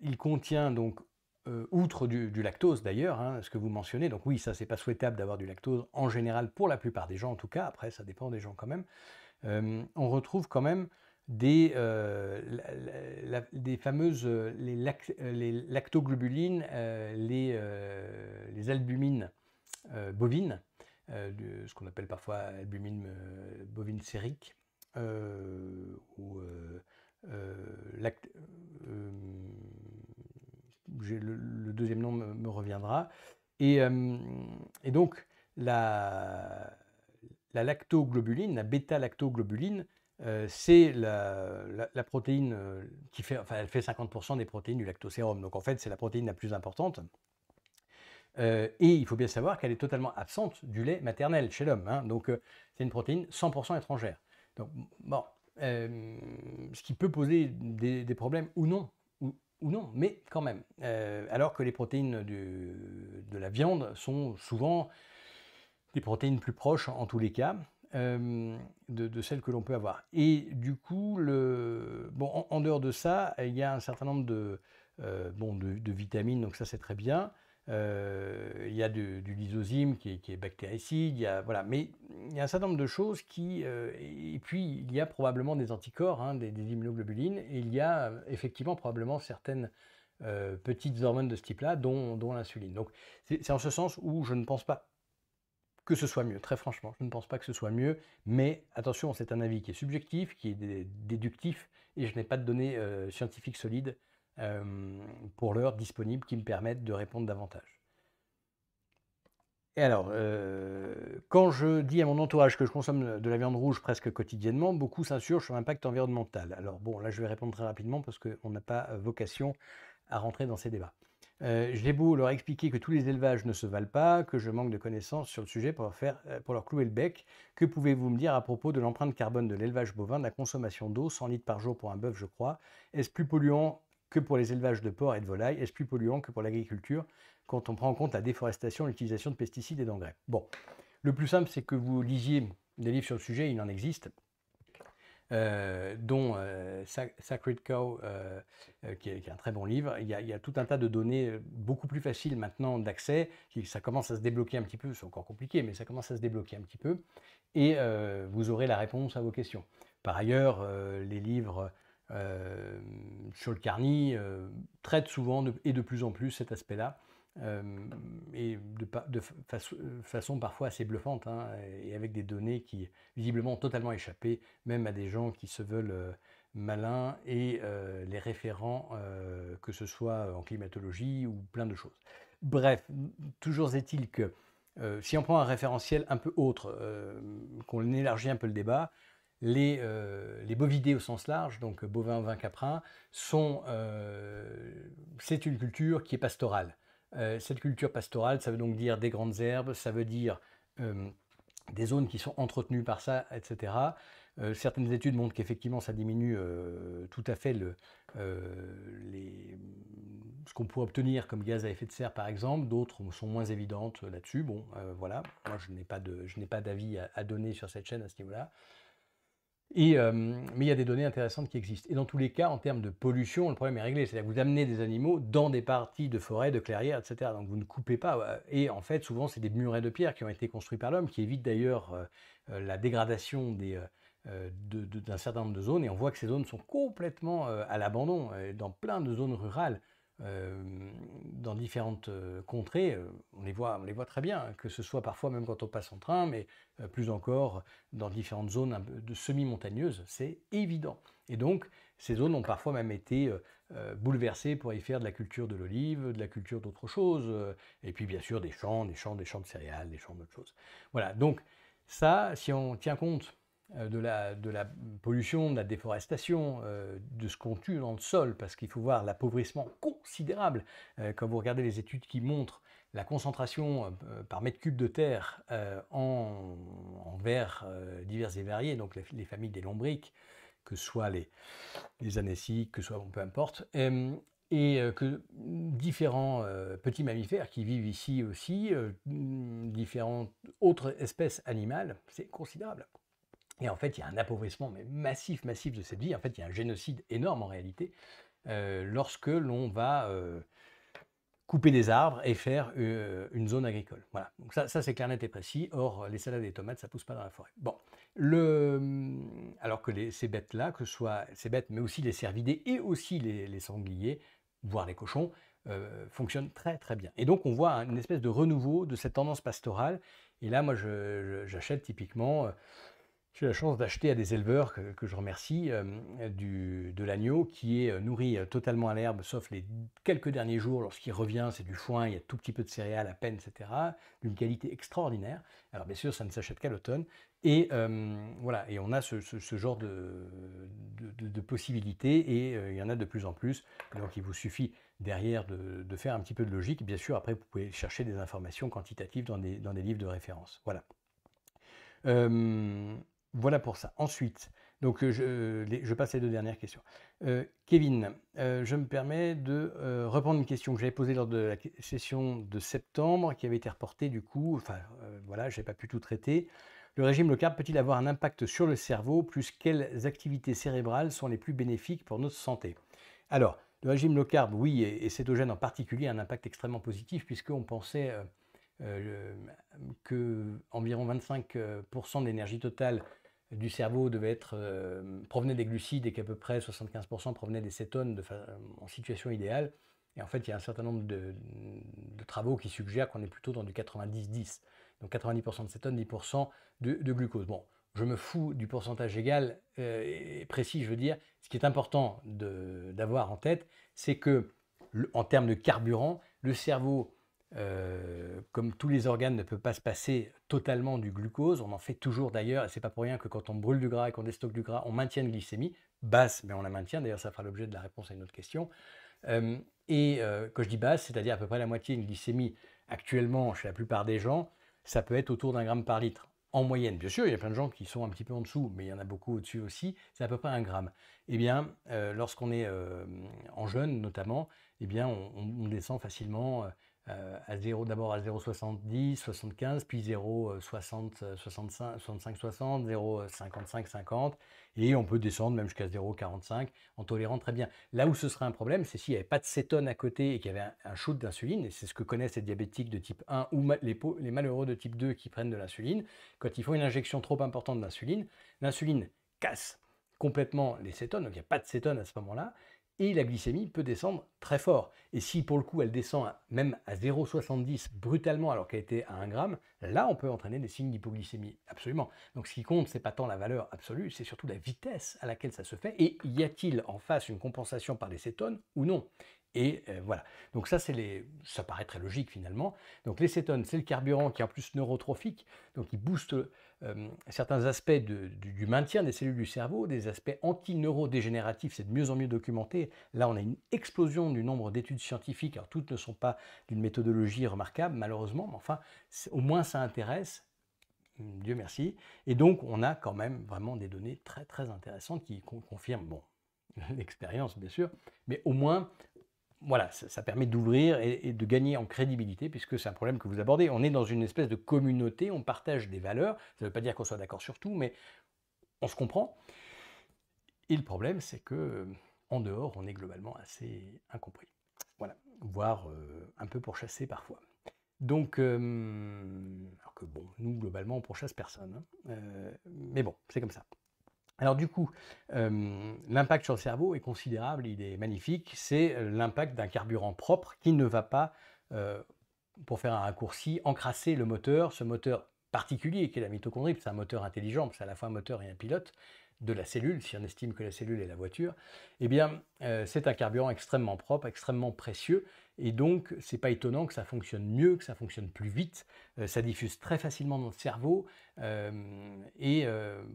il, contient donc euh, outre du, lactose d'ailleurs, hein, ce que vous mentionnez. Donc oui, ça c'est pas souhaitable d'avoir du lactose en général pour la plupart des gens en tout cas. Après ça dépend des gens quand même. Euh, on retrouve quand même des, euh, fameuses les, lactoglobulines, les, albumines bovines, ce qu'on appelle parfois albumine bovine sérique ou lact le, deuxième nom me, reviendra. Et, euh, donc, la, lactoglobuline, la bêta-lactoglobuline, euh, c'est la, protéine euh, qui fait, elle fait 50% des protéines du lactosérum. Donc en fait, c'est la protéine la plus importante. et il faut bien savoir qu'elle est totalement absente du lait maternel chez l'homme. Hein. Donc c'est une protéine 100% étrangère. Donc bon, ce qui peut poser des problèmes ou non ou non, mais quand même. Euh, alors que les protéines de la viande sont souvent des protéines plus proches, en tous les cas, euh, de, celles que l'on peut avoir. Et du coup, le, bon, en, dehors de ça, il y a un certain nombre de, euh, de vitamines, donc ça c'est très bien. Euh, il y a du lysozyme qui est, bactéricide, il y a, voilà. mais il y a un certain nombre de choses qui... Euh, et puis, il y a probablement des anticorps, hein, des, immunoglobulines, et il y a euh, effectivement probablement certaines petites hormones de ce type-là, dont, l'insuline. Donc c'est en ce sens où je ne pense pas que ce soit mieux, très franchement, je ne pense pas que ce soit mieux, mais attention, c'est un avis qui est subjectif, qui est déductif, et je n'ai pas de données scientifiques solides euh, pour l'heure disponible qui me permettent de répondre davantage. Et alors, euh, quand je dis à mon entourage que je consomme de la viande rouge presque quotidiennement, beaucoup s'insurgent sur l'impact environnemental. Alors bon, là je vais répondre très rapidement parce qu'on n'a pas euh, vocation à rentrer dans ces débats. Euh, J'ai beau leur expliquer que tous les élevages ne se valent pas, que je manque de connaissances sur le sujet pour faire, pour leur clouer le bec. Que pouvez-vous me dire à propos de l'empreinte carbone de l'élevage bovin, de la consommation d'eau, 100 litres par jour pour un bœuf je crois Est-ce plus polluant que pour les élevages de porcs et de volailles, est-ce plus polluant que pour l'agriculture quand on prend en compte la déforestation, l'utilisation de pesticides et d'engrais Bon, le plus simple, c'est que vous lisiez des livres sur le sujet, il en existe, euh, dont euh, Sacred Cow, euh, qui, est, un très bon livre. Il il y, a, tout un tas de données beaucoup plus faciles maintenant d'accès, ça commence à se débloquer un petit peu, c'est encore compliqué, mais ça commence à se débloquer un petit peu, et vous aurez la réponse à vos questions. Par ailleurs, les livres euh, euh, traite souvent et de plus en plus cet aspect-là, euh, et de, façon parfois assez bluffante, hein, et avec des données qui visiblement ont totalement échappé, même à des gens qui se veulent euh, malins et les référents, que ce soit en climatologie ou plein de choses. Bref, toujours est-il que si on prend un référentiel un peu autre, qu'on élargit un peu le débat, euh, les, bovidés au sens large, donc bovins, vins, caprins, sont, euh, c'est une culture qui est pastorale. Euh, cette culture pastorale, ça veut donc dire des grandes herbes, ça veut dire des zones qui sont entretenues par ça, etc. certaines études montrent qu'effectivement ça diminue tout à fait ce qu'on pourrait obtenir comme gaz à effet de serre par exemple, d'autres sont moins évidentes là-dessus. Bon, voilà, moi je n'ai pas d'avis à, donner sur cette chaîne à ce niveau-là. Euh, mais il y a des données intéressantes qui existent. Et dans tous les cas, en termes de pollution, le problème est réglé. C'est-à-dire que vous amenez des animaux dans des parties de forêt, de clairières, etc. Donc vous ne coupez pas. Euh, et en fait, souvent, c'est des murets de pierre qui ont été construits par l'homme, qui évitent d'ailleurs euh, la dégradation d'un certain nombre de zones. Et on voit que ces zones sont complètement à l'abandon dans plein de zones rurales. Euh, dans différentes euh, contrées, euh, on les, voit, on les voit très bien, hein, que ce soit parfois même quand on passe en train, mais plus encore dans différentes zones de semi-montagneuses, c'est évident. Et donc, ces zones ont parfois même été bouleversées pour y faire de la culture de l'olive, de la culture d'autres choses, et puis bien sûr des champs, des champs, des champs de céréales, des champs d'autres choses. Voilà, donc ça, si on tient compte euh, de la, pollution, de la déforestation, euh, de ce qu'on tue dans le sol, parce qu'il faut voir l'appauvrissement considérable. Euh, quand vous regardez les études qui montrent la concentration par mètre cube de terre en, vers divers et variés, donc les, familles des lombriques, que ce soit les, les que ce soit, peu importe, et que différents petits mammifères qui vivent ici aussi, différentes autres espèces animales, c'est considérable. Et en fait, il y a un appauvrissement mais massif, massif de cette vie. En fait, il y a un génocide énorme en réalité euh, lorsque l'on va euh, couper des arbres et faire euh, une zone agricole. Voilà. Donc ça, c'est clair, net et précis. Or, les salades et les tomates, ça pousse pas dans la forêt. Bon. Hum, alors que ces bêtes-là, que ce soit ces bêtes, mais aussi les cervidés et aussi les, sangliers, voire les cochons, fonctionnent très très bien. Et donc on voit une espèce de renouveau de cette tendance pastorale. Et là, moi, j'achète typiquement j'ai la chance d'acheter à des éleveurs que, je remercie euh, du, de l'agneau qui est euh, nourri euh, totalement à l'herbe, sauf les quelques derniers jours. Lorsqu'il revient, c'est du foin, il y a tout petit peu de céréales à peine, etc. D'une qualité extraordinaire. Alors bien sûr, ça ne s'achète qu'à l'automne. Et voilà, et on a ce, genre de, possibilités et il y en a de plus en plus. Donc il vous suffit derrière de, faire un petit peu de logique. Bien sûr, après, vous pouvez chercher des informations quantitatives dans des, livres de référence. Voilà. Voilà pour ça. Ensuite, donc euh, je, euh, je, passe les deux dernières questions. Euh, Kevin, je me permets de reprendre une question que j'avais posée lors de la session de septembre, qui avait été reportée du coup. Enfin, voilà, je n'ai pas pu tout traiter. Le régime low carb peut-il avoir un impact sur le cerveau Plus quelles activités cérébrales sont les plus bénéfiques pour notre santé Alors, le régime low carb, oui, et, cétogène en particulier, a un impact extrêmement positif, puisqu'on pensait qu'environ que environ 25% de l'énergie totale du cerveau devait être, euh, provenait des glucides et qu'à peu près 75% provenait des cétones euh, en situation idéale. Et en fait, il y a un certain nombre de, travaux qui suggèrent qu'on est plutôt dans du 90-10. Donc 90% de cétones, 10% de, glucose. Bon, je me fous du pourcentage égal euh, et précis, je veux dire. Ce qui est important d'avoir en tête, c'est que, en termes de carburant, le cerveau euh, comme tous les organes ne peuvent pas se passer totalement du glucose, on en fait toujours d'ailleurs, et c'est pas pour rien que quand on brûle du gras et qu'on déstocke du gras, on maintient une glycémie basse, mais on la maintient, d'ailleurs ça fera l'objet de la réponse à une autre question. Euh, et euh, quand je dis basse, c'est-à-dire à peu près la moitié, une glycémie actuellement chez la plupart des gens, ça peut être autour d'un gramme par litre. En moyenne, bien sûr, il y a plein de gens qui sont un petit peu en dessous, mais il y en a beaucoup au-dessus aussi, c'est à peu près un gramme. Eh bien, lorsqu'on est en jeune notamment, eh bien, on descend facilement euh, à 0, d'abord à 0,70, 75, puis 0,60, 65, 65, 60, 0,55, 50, et on peut descendre même jusqu'à 0,45 en tolérant très bien. Là où ce serait un problème, c'est s'il n'y avait pas de cétone à côté et qu'il y avait un, shoot d'insuline, et c'est ce que connaissent les diabétiques de type 1 ou les, les malheureux de type 2 qui prennent de l'insuline, quand ils font une injection trop importante d'insuline, l'insuline casse complètement les cétones, donc il n'y a pas de cétone à ce moment-là, et la glycémie peut descendre très fort. Et si pour le coup elle descend même à 0,70 brutalement alors qu'elle était à 1 gramme, là on peut entraîner des signes d'hypoglycémie, absolument. Donc ce qui compte, n'est pas tant la valeur absolue, c'est surtout la vitesse à laquelle ça se fait et y a-t-il en face une compensation par des cétones ou non et euh, voilà. Donc ça, ça paraît très logique finalement. Donc les cétones, c'est le carburant qui est en plus neurotrophique, donc il booste euh, certains aspects du, maintien des cellules du cerveau, des aspects antineurodégénératifs, c'est de mieux en mieux documenté. Là, on a une explosion du nombre d'études scientifiques. Alors, toutes ne sont pas d'une méthodologie remarquable, malheureusement, mais enfin, au moins ça intéresse. Mm, Dieu merci. Et donc, on a quand même vraiment des données très, très intéressantes qui confirment, bon, l'expérience, bien sûr, mais au moins voilà, ça, permet d'ouvrir et, de gagner en crédibilité, puisque c'est un problème que vous abordez. On est dans une espèce de communauté, on partage des valeurs. Ça ne veut pas dire qu'on soit d'accord sur tout, mais on se comprend. Et le problème, c'est que en dehors, on est globalement assez incompris. Voilà, voire euh, un peu pourchassé parfois. Donc, euh, alors que bon, nous, globalement, on pourchasse personne. Hein. Euh, mais bon, c'est comme ça. Alors du coup, euh, l'impact sur le cerveau est considérable, il est magnifique. C'est euh, l'impact d'un carburant propre qui ne va pas, euh, pour faire un raccourci, encrasser le moteur, ce moteur particulier qui est la mitochondrie, c'est un moteur intelligent, c'est à la fois un moteur et un pilote, de la cellule, si on estime que la cellule est la voiture, eh bien, euh, c'est un carburant extrêmement propre, extrêmement précieux, et donc, ce n'est pas étonnant que ça fonctionne mieux, que ça fonctionne plus vite, euh, ça diffuse très facilement dans le cerveau, euh, et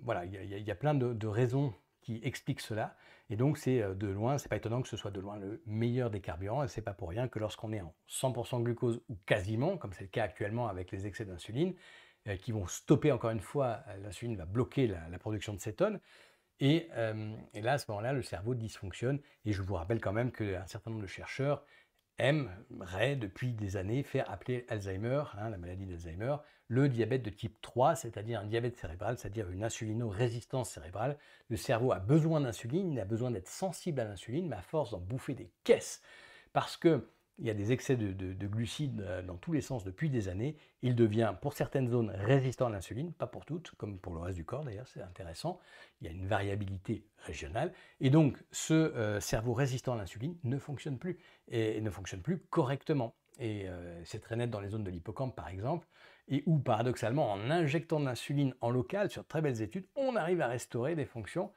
voilà, il y, a plein de, raisons qui expliquent cela, et donc, c'est de loin, c'est pas étonnant que ce soit de loin le meilleur des carburants, et n'est pas pour rien que lorsqu'on est en 100% glucose, ou quasiment, comme c'est le cas actuellement avec les excès d'insuline, euh, qui vont stopper encore une fois, euh, l'insuline va bloquer la, production de cétone. Et, euh, et là, à ce moment-là, le cerveau dysfonctionne. Et je vous rappelle quand même qu'un certain nombre de chercheurs aimeraient, depuis des années faire appeler Alzheimer, hein, la maladie d'Alzheimer, le diabète de type 3, c'est-à-dire un diabète cérébral, c'est-à-dire une insulino-résistance cérébrale. Le cerveau a besoin d'insuline, il a besoin d'être sensible à l'insuline, mais à force d'en bouffer des caisses, parce que il y a des excès de, glucides euh, dans tous les sens depuis des années. Il devient pour certaines zones résistant à l'insuline, pas pour toutes, comme pour le reste du corps d'ailleurs, c'est intéressant. Il y a une variabilité régionale. Et donc ce euh, cerveau résistant à l'insuline ne fonctionne plus et, ne fonctionne plus correctement. Et euh, c'est très net dans les zones de l'hippocampe par exemple, et où paradoxalement en injectant de l'insuline en local sur très belles études, on arrive à restaurer des fonctions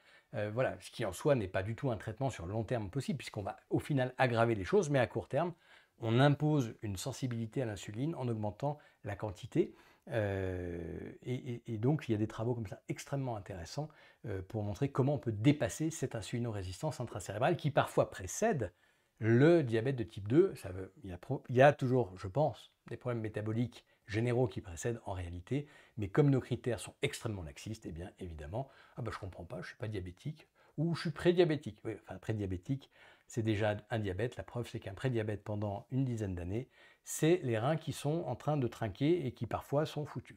voilà, ce qui en soi n'est pas du tout un traitement sur le long terme possible, puisqu'on va au final aggraver les choses, mais à court terme, on impose une sensibilité à l'insuline en augmentant la quantité. Euh, et, donc, il y a des travaux comme ça extrêmement intéressants euh, pour montrer comment on peut dépasser cette insulinorésistance intracérébrale qui parfois précède le diabète de type 2. Ça veut, il, y a toujours, je pense, des problèmes métaboliques généraux qui précèdent en réalité, mais comme nos critères sont extrêmement laxistes, et eh bien évidemment, ah ben, je comprends pas, je ne suis pas diabétique ou je suis pré-diabétique, enfin, prédiabétique, c'est déjà un diabète. La preuve, c'est qu'un pré-diabète pendant une dizaine d'années, c'est les reins qui sont en train de trinquer et qui parfois sont foutus.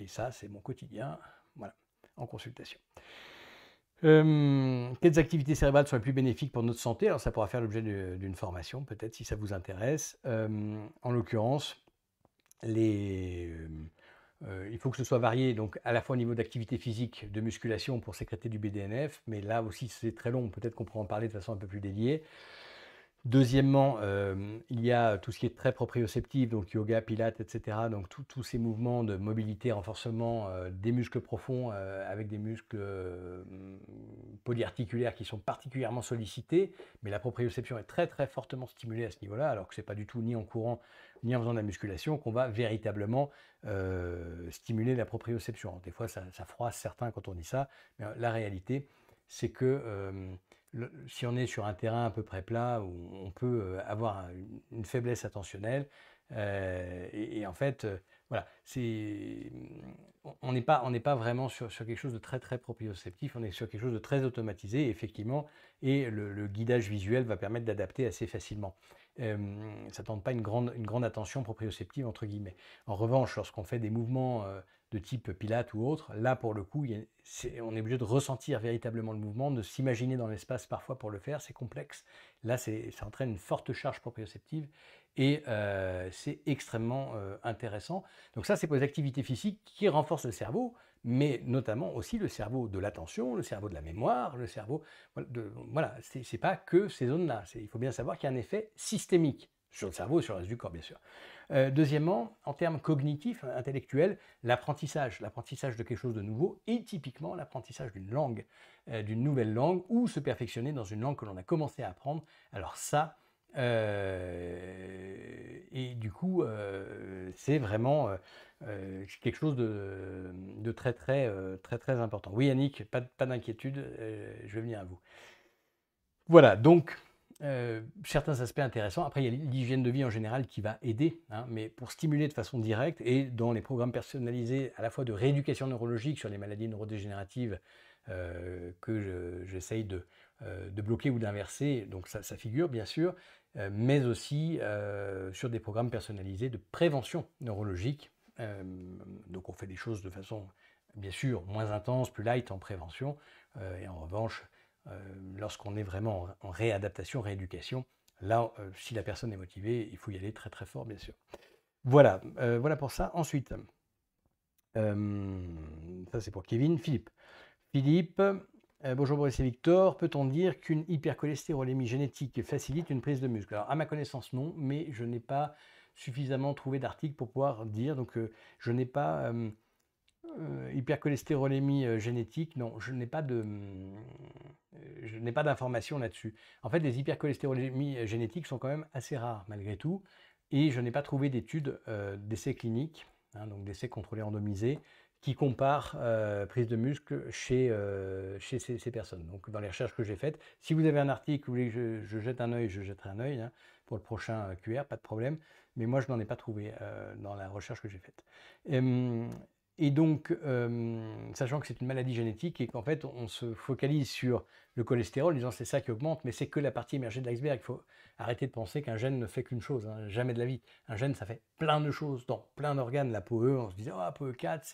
Et ça, c'est mon quotidien, voilà, en consultation. Euh, quelles activités cérébrales sont les plus bénéfiques pour notre santé Alors ça pourra faire l'objet d'une formation, peut-être si ça vous intéresse. Euh, en l'occurrence, les, euh, euh, il faut que ce soit varié, donc à la fois au niveau d'activité physique, de musculation pour sécréter du BDNF, mais là aussi c'est très long, peut-être qu'on pourra en parler de façon un peu plus déliée. Deuxièmement, euh, il y a tout ce qui est très proprioceptif, donc yoga, pilates, etc. Donc tous ces mouvements de mobilité, renforcement euh, des muscles profonds avec des muscles polyarticulaires qui sont particulièrement sollicités. Mais la proprioception est très très fortement stimulée à ce niveau-là, alors que ce n'est pas du tout ni en courant ni en faisant de la musculation qu'on va véritablement euh, stimuler la proprioception. des fois, ça, froisse certains quand on dit ça, mais euh, la réalité, c'est que euh, si on est sur un terrain à peu près plat, où on peut avoir une, faiblesse attentionnelle, et, en fait, voilà, on n'est pas, vraiment sur, quelque chose de très très proprioceptif, on est sur quelque chose de très automatisé, effectivement, et le guidage visuel va permettre d'adapter assez facilement ça ne pas une grande, une grande attention proprioceptive, entre guillemets. En revanche, lorsqu'on fait des mouvements euh, de type pilate ou autre, là, pour le coup, on est obligé de ressentir véritablement le mouvement, de s'imaginer dans l'espace parfois pour le faire, c'est complexe. Là, ça entraîne une forte charge proprioceptive et euh, c'est extrêmement euh, intéressant. Donc ça, c'est pour les activités physiques qui renforcent le cerveau, mais notamment aussi le cerveau de l'attention, le cerveau de la mémoire, le cerveau... voilà, voilà, n'est pas que ces zones-là. Il faut bien savoir qu'il y a un effet systémique sur le cerveau et sur le reste du corps, bien sûr. Euh, deuxièmement, en termes cognitifs, intellectuels, l'apprentissage, l'apprentissage de quelque chose de nouveau et typiquement l'apprentissage d'une langue, d'une nouvelle langue ou se perfectionner dans une langue que l'on a commencé à apprendre. Alors ça, euh, et du coup, euh, c'est vraiment euh, quelque chose de, très, très, très, très important. Oui, Yannick, pas, d'inquiétude, je vais venir à vous. Voilà, donc, certains aspects intéressants. Après, il y a l'hygiène de vie en général qui va aider, hein, mais pour stimuler de façon directe et dans les programmes personnalisés à la fois de rééducation neurologique sur les maladies neurodégénératives que j'essaye de euh, de bloquer ou d'inverser, donc ça, figure bien sûr, euh, mais aussi euh, sur des programmes personnalisés de prévention neurologique. donc on fait des choses de façon bien sûr moins intense, plus light en prévention, et en revanche, lorsqu'on est vraiment en réadaptation, rééducation, là, si la personne est motivée, il faut y aller très très fort, bien sûr. Voilà, voilà pour ça. Ensuite, ça c'est pour Kevin, Philippe. Philippe, euh, bonjour Boris Victor. Peut-on dire qu'une hypercholestérolémie génétique facilite une prise de muscle Alors, à ma connaissance, non, mais je n'ai pas suffisamment trouvé d'articles pour pouvoir dire. Donc, euh, je n'ai pas. Euh, hypercholestérolémie génétique, non, je n'ai pas de, je n'ai pas d'informations là-dessus. En fait, les hypercholestérolémies génétiques sont quand même assez rares malgré tout, et je n'ai pas trouvé d'études d'essais cliniques, hein, donc d'essais contrôlés randomisés, qui compare euh, prise de muscle chez, euh, chez ces, personnes. Donc, dans les recherches que j'ai faites, si vous avez un article, vous voulez que je, jette un œil, je jetterai un œil hein, pour le prochain euh, QR, pas de problème. Mais moi, je n'en ai pas trouvé dans la recherche que j'ai faite. Et donc, euh, sachant que c'est une maladie génétique et qu'en fait, on se focalise sur le cholestérol disant c'est ça qui augmente, mais c'est que la partie émergée de l'iceberg. Il faut arrêter de penser qu'un gène ne fait qu'une chose, hein. jamais de la vie. Un gène, ça fait plein de choses dans plein d'organes. La PoE, on se disait, oh, ah, e 4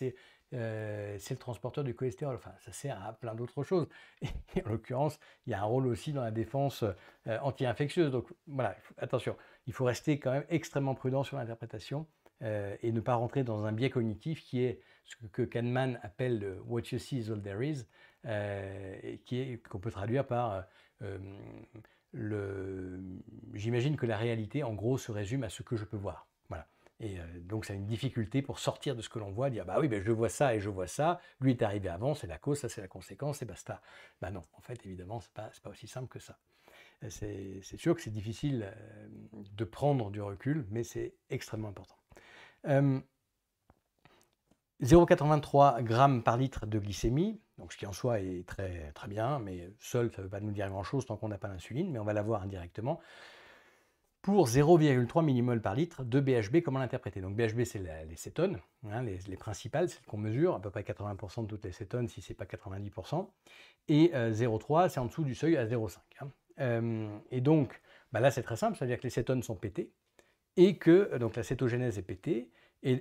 euh, c'est le transporteur du cholestérol. Enfin, ça sert à plein d'autres choses. Et en l'occurrence, il y a un rôle aussi dans la défense euh, anti-infectieuse. Donc voilà, attention, il faut rester quand même extrêmement prudent sur l'interprétation. et ne pas rentrer dans un biais cognitif qui est ce que Kahneman appelle le What You See is All There Is, euh, et qu'on peut traduire par euh, euh, le... J'imagine que la réalité, en gros, se résume à ce que je peux voir. Voilà. Et donc, ça a une difficulté pour sortir de ce que l'on voit, dire bah oui, ben, je vois ça et je vois ça, lui est arrivé avant, c'est la cause, ça c'est la conséquence, et basta. Bah ben non, en fait, évidemment, c'est pas, pas aussi simple que ça. C'est sûr que c'est difficile de prendre du recul, mais c'est extrêmement important. 0,83 g par litre de glycémie, donc ce qui en soi est très, bien, mais seul, ça ne veut pas nous dire grand-chose tant qu'on n'a pas l'insuline, mais on va l'avoir indirectement, pour 0,3 millimoles par litre de BHB, comment l'interpréter Donc BHB, c'est les cétones, hein, les, principales, celles qu'on mesure, à peu près 80% de toutes les cétones, si ce n'est pas 90%, et 0,3, euh, c'est en dessous du seuil à 0,5. Hein. Euh, et donc, bah là, c'est très simple, ça veut dire que les cétones sont pétées, et que donc la cétogénèse est pétée,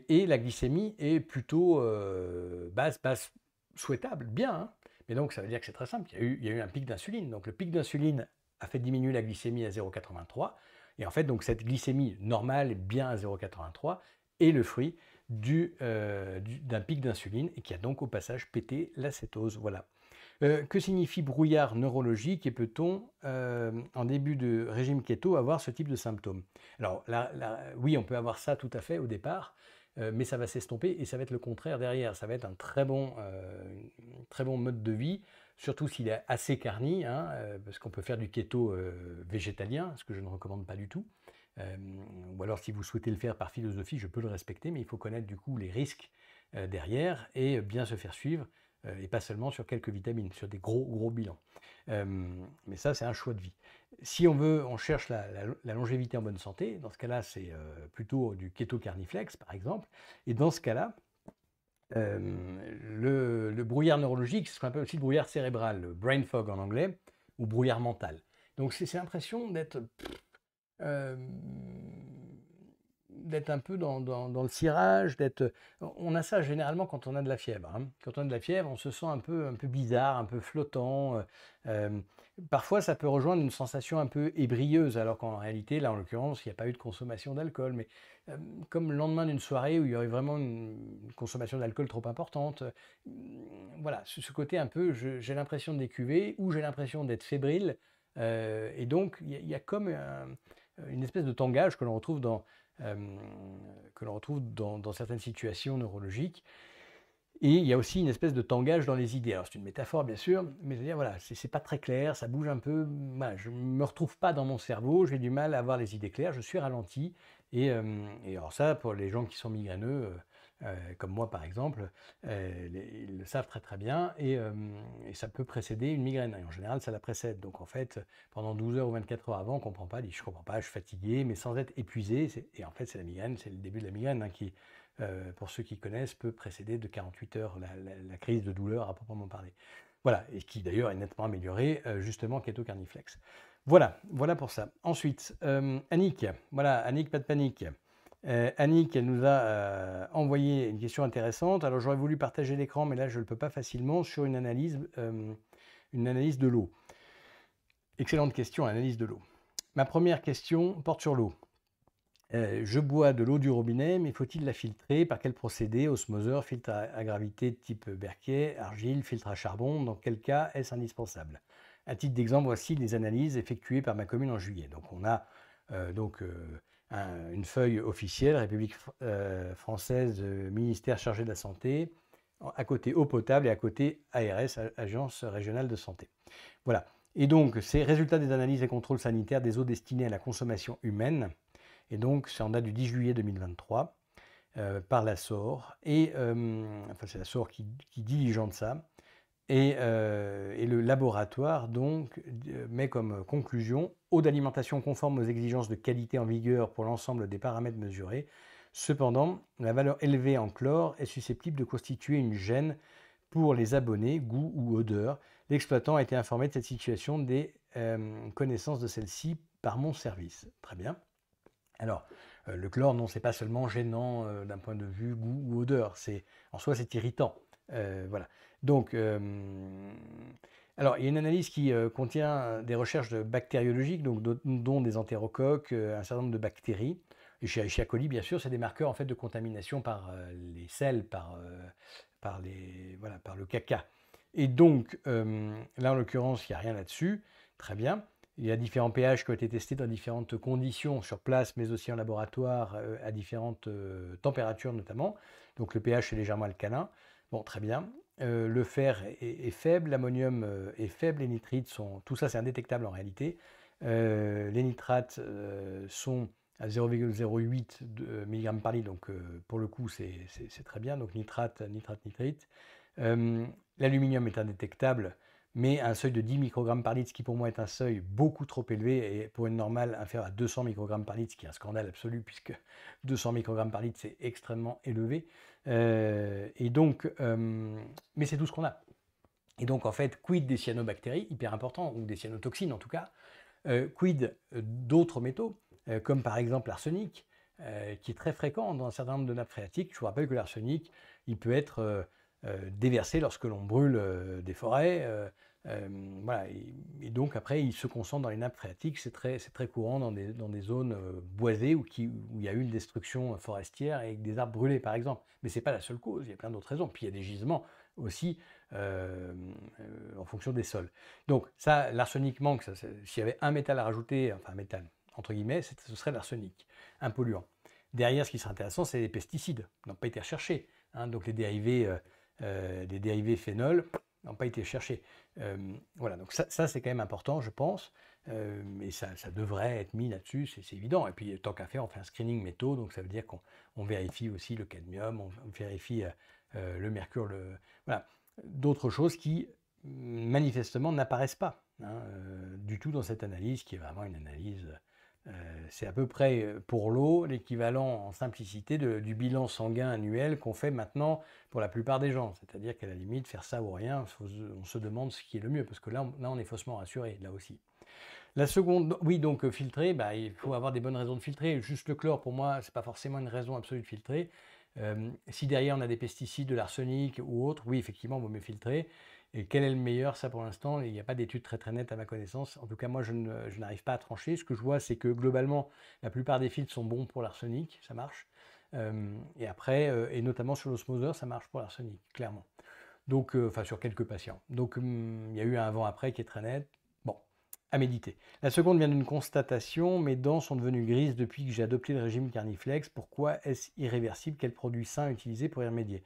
et, la glycémie est plutôt euh, basse, basse, souhaitable, bien. Hein. Mais donc ça veut dire que c'est très simple, il y, a eu, un pic d'insuline. Donc le pic d'insuline a fait diminuer la glycémie à 0,83. Et en fait, donc cette glycémie normale, bien à 0,83, est le fruit euh, d'un pic d'insuline et qui a donc au passage pété l'acétose. Voilà. Euh, que signifie brouillard neurologique et peut-on, en début de régime keto, avoir ce type de symptômes Alors, oui, on peut avoir ça tout à fait au départ, euh, mais ça va s'estomper et ça va être le contraire derrière. Ça va être un très bon, euh, très bon mode de vie, surtout s'il est assez carni, hein, euh, parce qu'on peut faire du keto végétalien, ce que je ne recommande pas du tout. ou alors si vous souhaitez le faire par philosophie, je peux le respecter, mais il faut connaître du coup les risques derrière et bien se faire suivre euh, et pas seulement sur quelques vitamines, sur des gros, gros bilans. Euh, mais ça, c'est un choix de vie. Si on veut, on cherche la, longévité en bonne santé, dans ce cas-là, c'est euh, plutôt du keto carniflex, par exemple. Et dans ce cas-là, le, brouillard neurologique, ce un peu aussi le brouillard cérébral, le brain fog en anglais, ou brouillard mental. Donc c'est l'impression d'être d'être un peu dans, le cirage, d'être. On a ça généralement quand on a de la fièvre. Hein. Quand on a de la fièvre, on se sent un peu, un peu bizarre, un peu flottant. Euh, euh, parfois, ça peut rejoindre une sensation un peu ébrieuse, alors qu'en réalité, là, en l'occurrence, il n'y a pas eu de consommation d'alcool. Mais euh, comme le lendemain d'une soirée où il y aurait vraiment une consommation d'alcool trop importante, voilà, ce, côté un peu, j'ai l'impression de décuver ou j'ai l'impression d'être fébrile. et donc, il y, a comme une espèce de tangage que l'on retrouve dans, euh, que l'on retrouve dans, certaines situations neurologiques. Et il y a aussi une espèce de tangage dans les idées. Alors c'est une métaphore bien sûr, mais cest veux dire voilà, c'est pas très clair, ça bouge un peu, je ne me retrouve pas dans mon cerveau, j'ai du mal à avoir les idées claires, je suis ralenti. Et, euh, alors ça, pour les gens qui sont migraineux, euh, euh, comme moi par exemple, euh, ils le savent très très bien et, euh, ça peut précéder une migraine. en général, ça la précède. Donc en fait, pendant 12 heures ou 24 heures avant, on ne comprend pas, on dit je comprends pas, je suis fatigué, mais sans être épuisé. Et en fait, c'est la migraine, c'est le début de la migraine hein, qui, pour ceux qui connaissent, peut précéder de 48 heures la, crise de douleur à proprement parler. Voilà, et qui d'ailleurs est nettement améliorée justement keto carniflex. Voilà, voilà pour ça. Ensuite, Annick, voilà, Annick, pas de panique. Euh, Annie, Annick, elle nous a euh, envoyé une question intéressante. Alors j'aurais voulu partager l'écran, mais là je ne le peux pas facilement, sur une analyse, euh, une analyse de l'eau. Excellente question, analyse de l'eau. Ma première question porte sur l'eau. je bois de l'eau du robinet, mais faut-il la filtrer Par quel procédé Osmoseur, filtre à, gravité type Berquet, argile, filtre à charbon Dans quel cas est-ce indispensable À titre d'exemple, voici les analyses effectuées par ma commune en juillet. Donc on a donc une feuille officielle, République euh, française, euh, ministère chargé de la santé, à côté eau potable et à côté ARS, Agence régionale de santé. Voilà. Et donc, c'est résultat des analyses et contrôles sanitaires des eaux destinées à la consommation humaine, et donc c'est en date du 10 juillet 2023, euh, par la SOR, et enfin c'est la SOR qui, qui diligente ça, euh, et, le laboratoire donc euh, met comme euh, conclusion eau d'alimentation conforme aux exigences de qualité en vigueur pour l'ensemble des paramètres mesurés. Cependant, la valeur élevée en chlore est susceptible de constituer une gêne pour les abonnés, goût ou odeur. L'exploitant a été informé de cette situation des connaissances de celle-ci par mon service. Très bien. Alors, le chlore, non, c'est pas seulement gênant d'un point de vue goût ou odeur. C'est en soi, c'est irritant. voilà. Donc, euh, alors, il y a une analyse qui euh, contient des recherches bactériologiques, donc, dont des entérocoques, euh, un certain nombre de bactéries. Et chez coli, bien sûr, c'est des marqueurs en fait, de contamination par les sels, par, par, les, voilà, par le caca. Et donc, là, en l'occurrence, il n'y a rien là-dessus. Très bien. Il y a différents pH qui ont été testés dans différentes conditions sur place, mais aussi en laboratoire, à différentes températures notamment. Donc le pH est légèrement alcalin. Bon, très bien. Euh, le fer est, faible, l'ammonium euh, est faible, les nitrites sont. Tout ça, c'est indétectable en réalité. Euh, les nitrates sont à 0,08 mg par litre, donc pour le coup, c'est très bien. Donc nitrate, nitrate, nitrite. L'aluminium est indétectable mais un seuil de 10 microgrammes par litre, ce qui pour moi est un seuil beaucoup trop élevé, et pour une normale inférieure à 200 microgrammes par litre, ce qui est un scandale absolu, puisque 200 microgrammes par litre, c'est extrêmement élevé. Euh, et donc, euh, mais c'est tout ce qu'on a. Et donc, en fait, quid des cyanobactéries, hyper importants, ou des cyanotoxines en tout cas, euh, quid d'autres métaux, comme par exemple l'arsenic, qui est très fréquent dans un certain nombre de nappes phréatiques. Je vous rappelle que l'arsenic, il peut être déversé lorsque l'on brûle des forêts, euh, voilà, et, donc après, il se concentre dans les nappes phréatiques, c'est très, très courant dans des, dans des zones euh, boisées où, qui, où il y a eu une destruction euh, forestière et des arbres brûlés par exemple. Mais ce n'est pas la seule cause, il y a plein d'autres raisons. Puis il y a des gisements aussi en fonction des sols. Donc ça, l'arsenic manque, s'il y avait un métal à rajouter, enfin un métal entre guillemets, ce serait l'arsenic, un polluant. Derrière, ce qui serait intéressant, c'est les pesticides, n'ont pas été recherchés. Hein. donc les dérivés, euh, dérivés n'ont pas été cherchés. Euh, voilà, donc ça, c'est quand même important, je pense, mais euh, ça, devrait être mis là-dessus, c'est évident. Et puis, tant qu'à faire, on fait un screening métaux, donc ça veut dire qu'on vérifie aussi le cadmium, on, vérifie euh, le mercure, le... voilà, d'autres choses qui, manifestement, n'apparaissent pas hein, du tout dans cette analyse, qui est vraiment une analyse euh, c'est à peu près euh, pour l'eau l'équivalent en simplicité du bilan sanguin annuel qu'on fait maintenant pour la plupart des gens. C'est-à-dire qu'à la limite, faire ça ou rien, on se demande ce qui est le mieux, parce que là, on, est faussement rassuré, là aussi. La seconde, oui, donc euh, filtrer, bah, il faut avoir des bonnes raisons de filtrer. Juste le chlore, pour moi, ce n'est pas forcément une raison absolue de filtrer. si derrière on a des pesticides, de l'arsenic ou autre, oui, effectivement, il vaut mieux filtrer. Et quel est le meilleur Ça, pour l'instant, il n'y a pas d'études très très nettes à ma connaissance. En tout cas, moi, je n'arrive pas à trancher. Ce que je vois, c'est que globalement, la plupart des filtres sont bons pour l'arsenic, ça marche. et après, euh, et notamment sur l'osmoseur, ça marche pour l'arsenic, clairement. Donc, euh, enfin, sur quelques patients. Donc, il y a eu un avant-après qui est très net. Bon, à méditer. La seconde vient d'une constatation. Mes dents sont devenues grises depuis que j'ai adopté le régime carniflex. Pourquoi est-ce irréversible Quel produit sain utiliser pour y remédier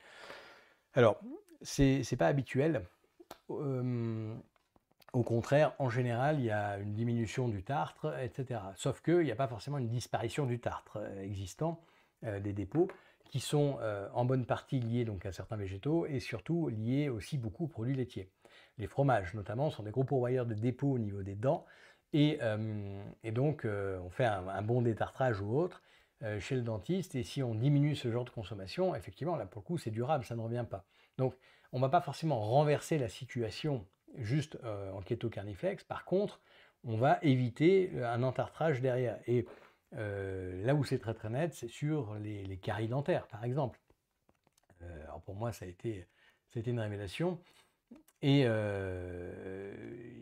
Alors, c'est pas habituel. Euh, au contraire, en général, il y a une diminution du tartre, etc. Sauf qu'il n'y a pas forcément une disparition du tartre euh, existant euh, des dépôts qui sont en bonne partie liés donc à certains végétaux et surtout liés aussi beaucoup aux produits laitiers. Les fromages notamment sont des gros pourvoyeurs de dépôts au niveau des dents et, donc on fait un, un, bon détartrage ou autre chez le dentiste et si on diminue ce genre de consommation, effectivement là pour le coup c'est durable, ça ne revient pas. Donc on ne va pas forcément renverser la situation juste euh, en keto carniflex. Par contre, on va éviter euh, un entartrage derrière. Et euh, là où c'est très très net, c'est sur les, caries dentaires, par exemple. alors pour moi, ça a été, c'était une révélation. Et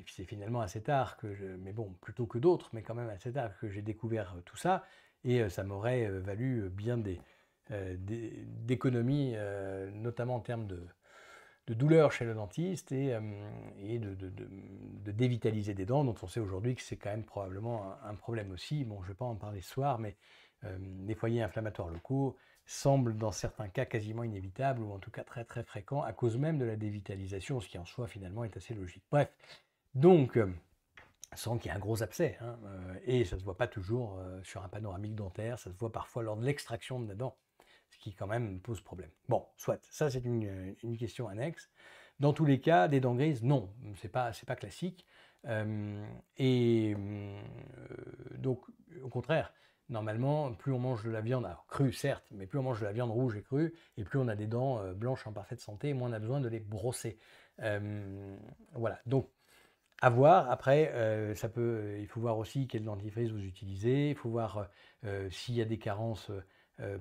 c'est finalement assez tard que, mais bon, plutôt que d'autres, mais quand même assez tard que j'ai découvert tout ça. Et ça m'aurait valu bien des, d'économies, notamment en termes de, de douleur chez le dentiste et, euh, de, dévitaliser des dents, dont on sait aujourd'hui que c'est quand même probablement un, problème aussi. Bon, je ne vais pas en parler ce soir, mais euh, des les foyers inflammatoires locaux semblent dans certains cas quasiment inévitables ou en tout cas très très fréquents à cause même de la dévitalisation, ce qui en soi finalement est assez logique. Bref, donc euh, sans qu'il y ait un gros abcès, hein, et ça ne se voit pas toujours sur un panoramique dentaire, ça se voit parfois lors de l'extraction de la dent ce qui quand même pose problème. Bon, soit, ça c'est euh, une, question annexe. Dans tous les cas, des dents grises, non, c'est pas, pas classique. Euh, et euh, donc, au contraire, normalement, plus on mange de la viande, crue certes, mais plus on mange de la viande rouge et crue, et plus on a des dents blanches en parfaite santé, moins on a besoin de les brosser. voilà, donc à voir. Après, ça peut, il faut voir aussi quel dentifrice vous utilisez, il faut voir s'il y a des carences. Euh,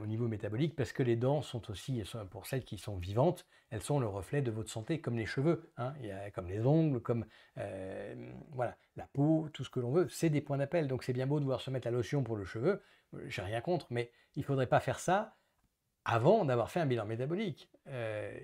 au niveau métabolique, parce que les dents sont aussi, pour celles qui sont vivantes, elles sont le reflet de votre santé, comme les cheveux, hein, euh, comme les ongles, comme euh, voilà, la peau, tout ce que l'on veut, c'est des points d'appel. Donc c'est bien beau de vouloir se mettre la lotion pour le cheveu, j'ai rien contre, mais il ne faudrait pas faire ça avant d'avoir fait un bilan métabolique.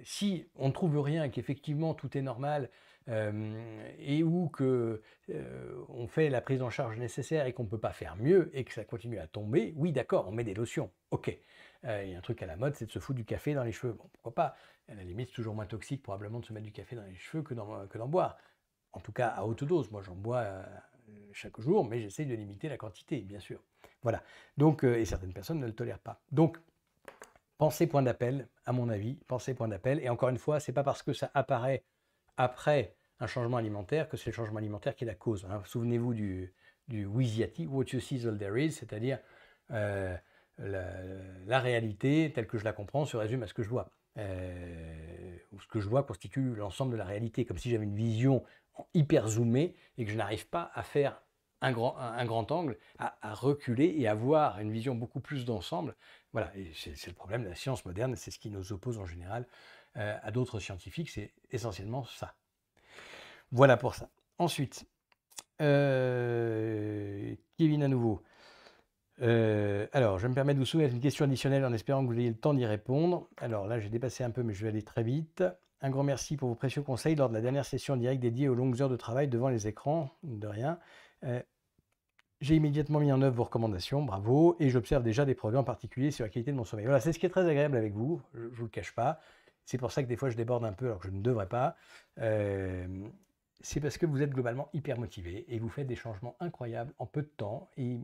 si on ne trouve rien, qu'effectivement tout est normal, euh, et où que, euh, on fait la prise en charge nécessaire et qu'on ne peut pas faire mieux et que ça continue à tomber, oui d'accord, on met des lotions, ok. Euh, il y a un truc à la mode, c'est de se foutre du café dans les cheveux. Bon, pourquoi pas À la limite, c'est toujours moins toxique probablement de se mettre du café dans les cheveux que d'en boire. En tout cas, à haute dose. Moi, j'en bois chaque jour, mais j'essaye de limiter la quantité, bien sûr. Voilà. Donc, et certaines personnes ne le tolèrent pas. Donc, pensez point d'appel, à mon avis, pensez point d'appel. Et encore une fois, c'est pas parce que ça apparaît après un changement alimentaire que c'est le changement alimentaire qui est la cause. Hein. Souvenez-vous du, du Wiziati, What You See is All There Is, c'est-à-dire euh, la, réalité telle que je la comprends se résume à ce que je vois. Euh, ce que je vois constitue l'ensemble de la réalité, comme si j'avais une vision hyper zoomée et que je n'arrive pas à faire un grand, un, grand angle, à, à, reculer et avoir une vision beaucoup plus d'ensemble voilà, c'est le problème de la science moderne, c'est ce qui nous oppose en général euh, à d'autres scientifiques, c'est essentiellement ça. Voilà pour ça. Ensuite, euh, Kevin à nouveau. Euh, alors, je me permets de vous soumettre une question additionnelle en espérant que vous ayez le temps d'y répondre. Alors là, j'ai dépassé un peu, mais je vais aller très vite. Un grand merci pour vos précieux conseils lors de la dernière session directe direct dédiée aux longues heures de travail devant les écrans. De rien. J'ai immédiatement mis en œuvre vos recommandations, bravo, et j'observe déjà des progrès en particulier sur la qualité de mon sommeil. Voilà, c'est ce qui est très agréable avec vous, je ne vous le cache pas. C'est pour ça que des fois je déborde un peu alors que je ne devrais pas. Euh, c'est parce que vous êtes globalement hyper motivé et vous faites des changements incroyables en peu de temps. Et,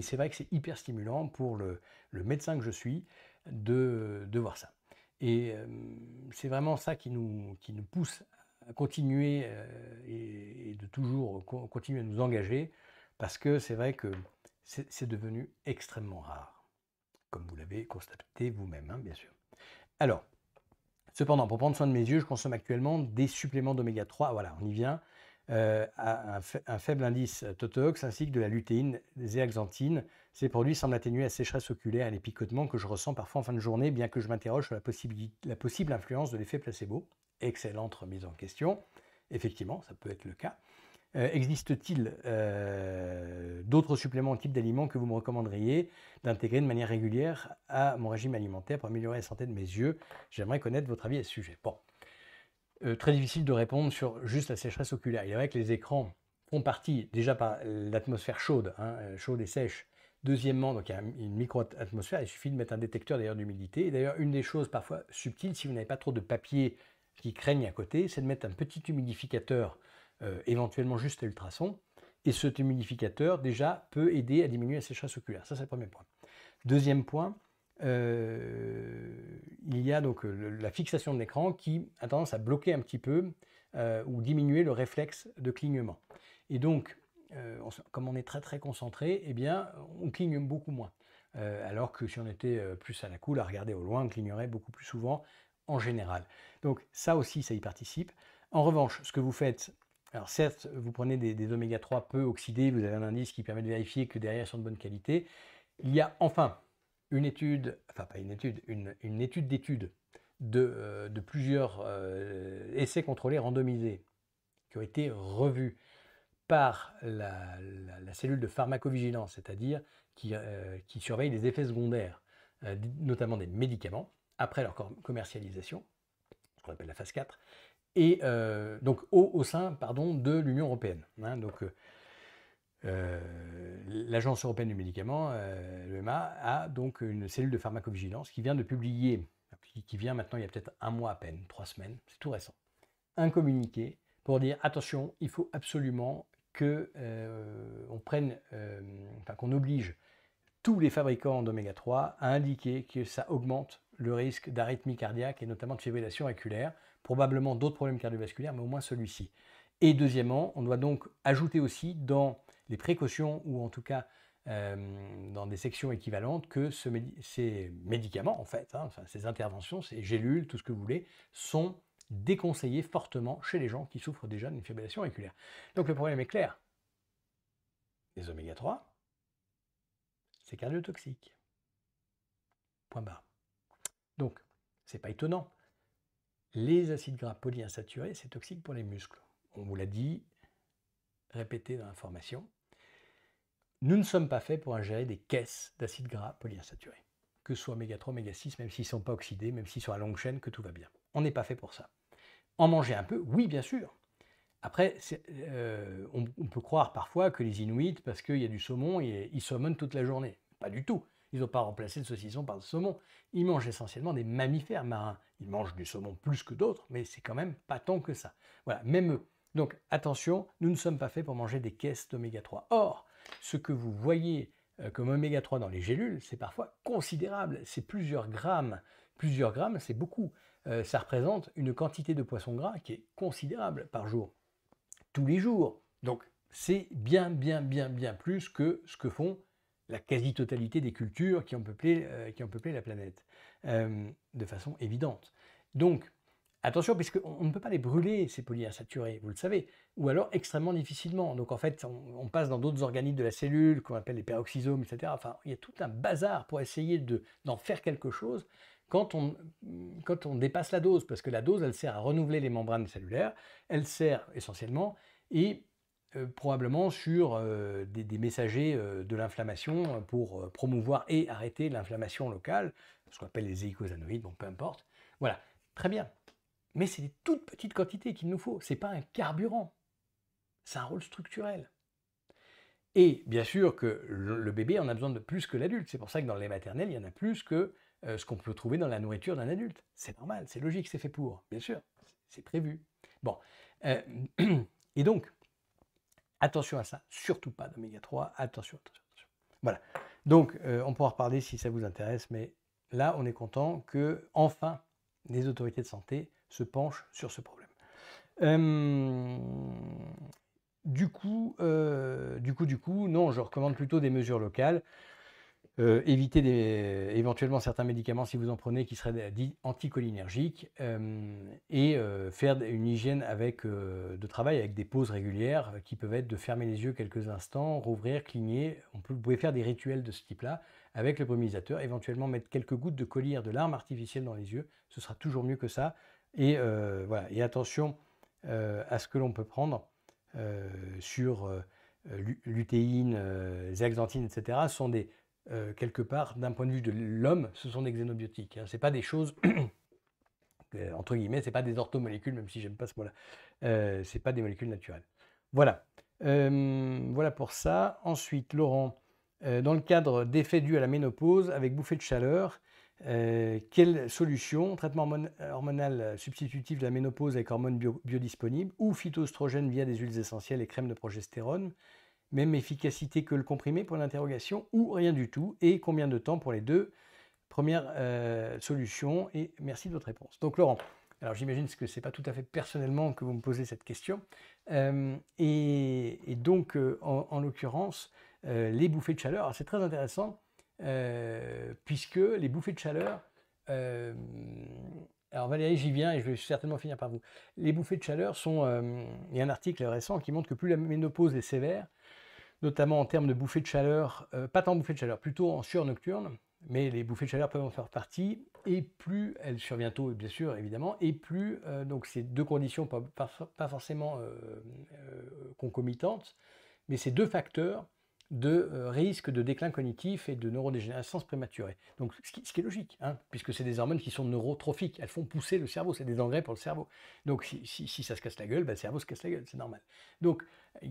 c'est vrai que c'est hyper stimulant pour le, médecin que je suis de, voir ça. Et euh, c'est vraiment ça qui nous, qui nous pousse à continuer euh, et, et, de toujours continuer à nous engager parce que c'est vrai que c'est devenu extrêmement rare, comme vous l'avez constaté vous-même, hein, bien sûr. Alors, cependant, pour prendre soin de mes yeux, je consomme actuellement des suppléments d'oméga 3, voilà, on y vient, euh, à un, faible indice totox, ainsi que de la lutéine, zéaxanthine. Ces produits semblent atténuer la sécheresse oculaire et les picotements que je ressens parfois en fin de journée, bien que je m'interroge sur la, la possible influence de l'effet placebo. Excellente remise en question. Effectivement, ça peut être le cas. Euh, existe-t-il euh, d'autres suppléments types d'aliments que vous me recommanderiez d'intégrer de manière régulière à mon régime alimentaire pour améliorer la santé de mes yeux J'aimerais connaître votre avis à ce sujet. Euh, très difficile de répondre sur juste la sécheresse oculaire. Il est vrai que les écrans font partie déjà par l'atmosphère chaude, hein, chaude et sèche. Deuxièmement, donc il y a une micro-atmosphère, il suffit de mettre un détecteur d'ailleurs d'humidité. d'ailleurs, une des choses parfois subtiles, si vous n'avez pas trop de papier qui craigne à côté, c'est de mettre un petit humidificateur euh, éventuellement juste à ultrasons. Et ce humidificateur, déjà, peut aider à diminuer la sécheresse oculaire. Ça, c'est le premier point. Deuxième point, euh, il y a donc euh, la fixation de l'écran qui a tendance à bloquer un petit peu ou diminuer le réflexe de clignement. Et donc, comme on est très très concentré, eh bien, on cligne beaucoup moins. alors que si on était plus à la coule, à regarder au loin, on clignerait beaucoup plus souvent en général. Donc ça aussi, ça y participe. En revanche, ce que vous faites alors certes, vous prenez des, oméga 3 peu oxydés, vous avez un indice qui permet de vérifier que derrière ils sont de bonne qualité. Il y a enfin une étude, enfin pas une étude, une, étude d'études de, euh, plusieurs euh, essais contrôlés randomisés qui ont été revus par la, cellule de pharmacovigilance, c'est-à-dire qui, euh, qui, surveille les effets secondaires, notamment des médicaments, après leur commercialisation, ce qu'on appelle la phase 4, et euh, donc au, sein pardon, de l'Union européenne. Hein. donc euh, euh, l'Agence européenne du médicament, l'EMA, a donc une cellule de pharmacovigilance qui vient de publier, qui vient maintenant il y a peut-être un mois à peine, trois semaines, c'est tout récent, un communiqué pour dire attention, il faut absolument que on prenne, enfin qu'on oblige tous les fabricants d'oméga 3 à indiquer que ça augmente le risque d'arythmie cardiaque et notamment de fibrillation oculaire probablement d'autres problèmes cardiovasculaires, mais au moins celui-ci. Et deuxièmement, on doit donc ajouter aussi dans les précautions, ou en tout cas euh, dans des sections équivalentes, que ces médicaments, en fait, hein, ces interventions, ces gélules, tout ce que vous voulez, sont déconseillés fortement chez les gens qui souffrent déjà d'une fibrillation auriculaire. Donc le problème est clair. Les oméga 3, c'est cardiotoxique. Point barre. Donc, c'est pas étonnant les acides gras polyinsaturés, c'est toxique pour les muscles. On vous l'a dit, répété dans l'information. Nous ne sommes pas faits pour ingérer des caisses d'acides gras polyinsaturés, que ce soit méga 3, méga 6, même s'ils ne sont pas oxydés, même s'ils sont à longue chaîne, que tout va bien. On n'est pas fait pour ça. En manger un peu, oui, bien sûr. Après, euh, on, peut croire parfois que les Inuits, parce qu'il y a du saumon, ils, ils toute la journée. Pas du tout. Ils n'ont pas remplacé le saucisson par le saumon. Ils mangent essentiellement des mammifères marins. Ils mangent du saumon plus que d'autres, mais c'est quand même pas tant que ça. Voilà, même eux. Donc attention, nous ne sommes pas faits pour manger des caisses d'oméga 3. Or, ce que vous voyez euh, comme oméga 3 dans les gélules, c'est parfois considérable, c'est plusieurs grammes. Plusieurs grammes, c'est beaucoup. Euh, ça représente une quantité de poisson gras qui est considérable par jour, tous les jours. Donc c'est bien, bien, bien, bien plus que ce que font la quasi-totalité des cultures qui ont peuplé, euh, qui ont peuplé la planète, euh, de façon évidente. Donc, attention, on ne peut pas les brûler, ces polyinsaturés, vous le savez, ou alors extrêmement difficilement. Donc, en fait, on, passe dans d'autres organites de la cellule, qu'on appelle les peroxysomes, etc. Enfin, il y a tout un bazar pour essayer d'en faire quelque chose quand on, quand on dépasse la dose, parce que la dose, elle sert à renouveler les membranes cellulaires, elle sert essentiellement, et euh, probablement sur euh, des, messagers euh, de l'inflammation pour promouvoir et arrêter l'inflammation locale, ce qu'on appelle les éicosanoïdes, bon peu importe. Voilà, très bien. Mais c'est des toutes petites quantités qu'il nous faut, c'est pas un carburant, c'est un rôle structurel. Et bien sûr que le, bébé en a besoin de plus que l'adulte, c'est pour ça que dans les maternelles, il y en a plus que ce qu'on peut trouver dans la nourriture d'un adulte. C'est normal, c'est logique, c'est fait pour, bien sûr, c'est prévu. Bon, et donc, Attention à ça, surtout pas d'oméga 3, attention, attention, attention. Voilà. Donc, euh, on pourra reparler si ça vous intéresse, mais là, on est content que, enfin, les autorités de santé se penchent sur ce problème. Euh, du coup, euh, du coup, du coup, non, je recommande plutôt des mesures locales. Euh, éviter des, éventuellement certains médicaments si vous en prenez qui seraient dits anticholinergiques euh, et euh, faire une hygiène avec, de travail avec des pauses régulières qui peuvent être de fermer les yeux quelques instants, rouvrir, cligner. On peut, vous pouvez faire des rituels de ce type-là avec le pollinisateur, éventuellement mettre quelques gouttes de collyre de larmes artificielles dans les yeux. Ce sera toujours mieux que ça. Et, voilà. et attention à ce que l'on peut prendre sur lutéine, zéaxanthine, etc. Ce sont des euh, quelque part, d'un point de vue de l'homme, ce sont des xénobiotiques. Hein. n'est pas des choses, euh, entre guillemets, ce pas des orthomolécules, même si j'aime pas ce mot-là. Euh, n'est pas des molécules naturelles. Voilà. Euh, voilà pour ça. Ensuite, Laurent, dans le cadre d'effets dus à la ménopause avec bouffée de chaleur, quelle solution Traitement hormonal substitutif de la ménopause avec hormones biodisponibles ou phytoestrogènes via des huiles essentielles et crèmes de progestérone même efficacité que le comprimé pour l'interrogation ou rien du tout Et combien de temps pour les deux Première euh, solution et merci de votre réponse. Donc Laurent, alors j'imagine que ce n'est pas tout à fait personnellement que vous me posez cette question. Euh, et, donc euh, en, l'occurrence, les bouffées de chaleur, c'est très intéressant puisque les bouffées de chaleur... Alors Valérie, j'y viens et je vais certainement finir par vous. Les bouffées de chaleur sont... il y a un article récent qui montre que plus la ménopause est sévère, notamment en termes de bouffées de chaleur, euh, pas tant bouffées de chaleur, plutôt en sueur nocturne, mais les bouffées de chaleur peuvent en faire partie, et plus elles surviennent tôt, bien sûr, évidemment, et plus, euh, donc ces deux conditions, pas, forcément euh, concomitantes, mais ces deux facteurs de risque de déclin cognitif et de neurodégénérescence prématurée. Donc, ce qui, est logique, hein, puisque c'est des hormones qui sont neurotrophiques, elles font pousser le cerveau, c'est des engrais pour le cerveau. Donc, si, ça se casse la gueule, ben, le cerveau se casse la gueule, c'est normal. Donc,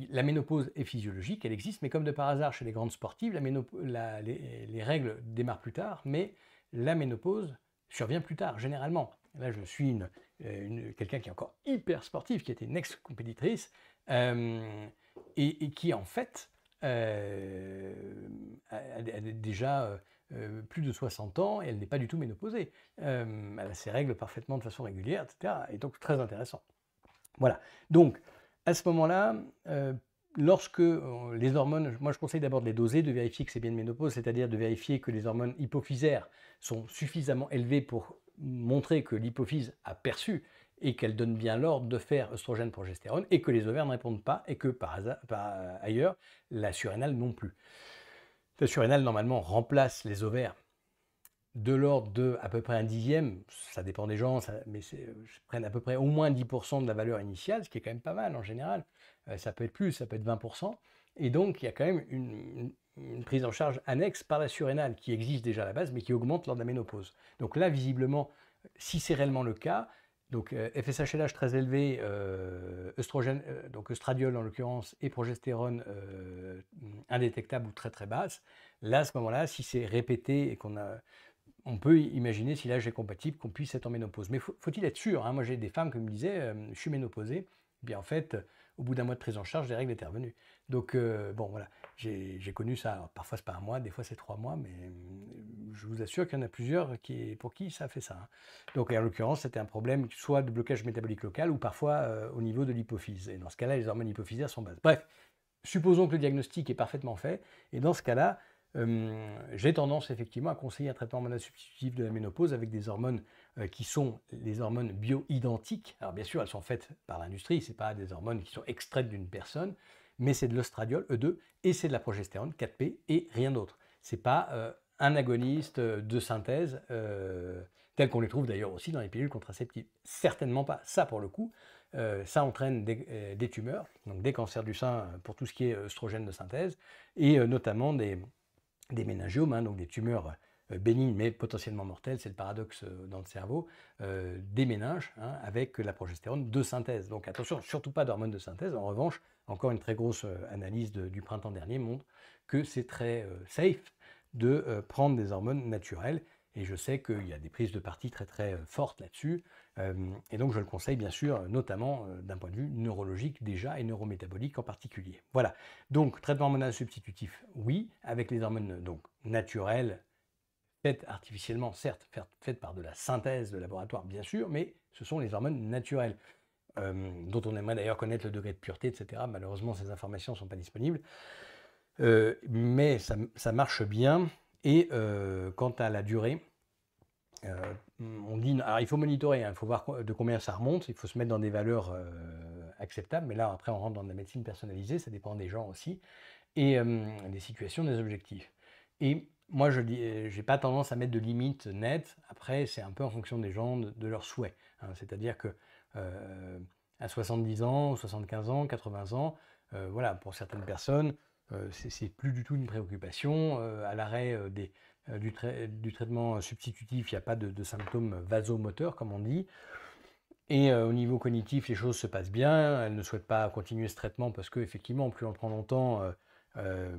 la ménopause est physiologique, elle existe, mais comme de par hasard chez les grandes sportives, les, règles démarrent plus tard, mais la ménopause survient plus tard, généralement. Là, je suis euh, quelqu'un qui est encore hyper sportif, qui était une ex-compétitrice, euh, et, qui, en fait, euh, a, déjà plus de 60 ans, et elle n'est pas du tout ménopausée. elle a ses règles parfaitement de façon régulière, etc. Et donc, très intéressant. Voilà. Donc, à ce moment-là, euh, lorsque euh, les hormones, moi je conseille d'abord de les doser, de vérifier que c'est bien de ménopause, c'est-à-dire de vérifier que les hormones hypophysaires sont suffisamment élevées pour montrer que l'hypophyse a perçu et qu'elle donne bien l'ordre de faire oestrogène progestérone et que les ovaires ne répondent pas et que par, par euh, ailleurs la surrénale non plus. La surrénale normalement remplace les ovaires de l'ordre de à peu près un dixième, ça dépend des gens, mais euh, je prends à peu près au moins 10% de la valeur initiale, ce qui est quand même pas mal en général. Euh, ça peut être plus, ça peut être 20%. Et donc, il y a quand même une, prise en charge annexe par la surrénale qui existe déjà à la base, mais qui augmente lors de la ménopause. Donc là, visiblement, si c'est réellement le cas, donc euh, FSHLH très élevé, euh, euh donc estradiol en l'occurrence, et progestérone indétectable ou très très basse. Là, à ce moment-là, si c'est répété et qu'on a on peut imaginer, si l'âge est compatible, qu'on puisse être en ménopause. Mais faut-il être sûr hein? Moi, j'ai des femmes qui me disaient euh, Je suis ménopausée. Eh bien, en fait, euh, au bout d'un mois de prise en charge, les règles étaient revenues. Donc, euh, bon, voilà, j'ai connu ça. parfois, c'est pas un mois, des fois, c'est trois mois, mais je vous assure qu'il y en a plusieurs qui, pour qui ça a fait ça. Hein. Donc, en l'occurrence, c'était un problème soit de blocage métabolique local ou parfois au niveau de l'hypophyse. Et dans ce cas-là, les hormones hypophysaires sont basées. Bref, supposons que le diagnostic est parfaitement fait. Et dans ce cas-là, euh, j'ai tendance effectivement à conseiller un traitement hormonal substitutif de la ménopause avec des hormones euh, qui sont les hormones bioidentiques. Alors bien sûr, elles sont faites par l'industrie, ce pas des hormones qui sont extraites d'une personne, mais c'est de l'ostradiol E2 et c'est de la progestérone 4P et rien d'autre. Ce n'est pas euh, un agoniste de synthèse tel qu'on les trouve d'ailleurs aussi dans les pilules contraceptives. Certainement pas. Ça pour le coup, ça entraîne des, tumeurs, donc des cancers du sein pour tout ce qui est oestrogène de synthèse, et notamment des, des méningiomes, hein, donc des tumeurs euh, bénignes mais potentiellement mortelles, c'est le paradoxe euh, dans le cerveau, euh, des hein, avec la progestérone de synthèse. Donc attention, surtout pas d'hormones de synthèse. En revanche, encore une très grosse euh, analyse du printemps dernier montre que c'est très safe de prendre des hormones naturelles. Et je sais qu'il y a des prises de parti très très fortes là-dessus. Euh, et donc je le conseille bien sûr, notamment euh, d'un point de vue neurologique déjà et neurométabolique en particulier. Voilà, donc traitement hormonal substitutif, oui, avec les hormones donc, naturelles, faites artificiellement, certes, faites par de la synthèse de laboratoire bien sûr, mais ce sont les hormones naturelles. Euh, dont on aimerait d'ailleurs connaître le degré de pureté, etc. Malheureusement, ces informations ne sont pas disponibles. mais ça, marche bien. Et quant à la durée, Hmm, dit, alors il faut monitorer, hein, il faut voir de combien ça remonte, il faut se mettre dans des valeurs euh, acceptables, mais là après on rentre dans la médecine personnalisée, ça dépend des gens aussi, et euh, des situations, des objectifs. Et moi je n'ai euh, pas tendance à mettre de limites nettes, après c'est un peu en fonction des gens, de, leurs souhaits. Hein. C'est-à-dire que à 70 ans, 75 ans, 80 ans, voilà, pour certaines personnes, c'est plus du tout une préoccupation. à l'arrêt des, euh, du, traitement euh, substitutif, il n'y a pas de, symptômes vasomoteurs, comme on dit. Et euh, au niveau cognitif, les choses se passent bien. Elle ne souhaite pas continuer ce traitement parce qu'effectivement plus on prend longtemps,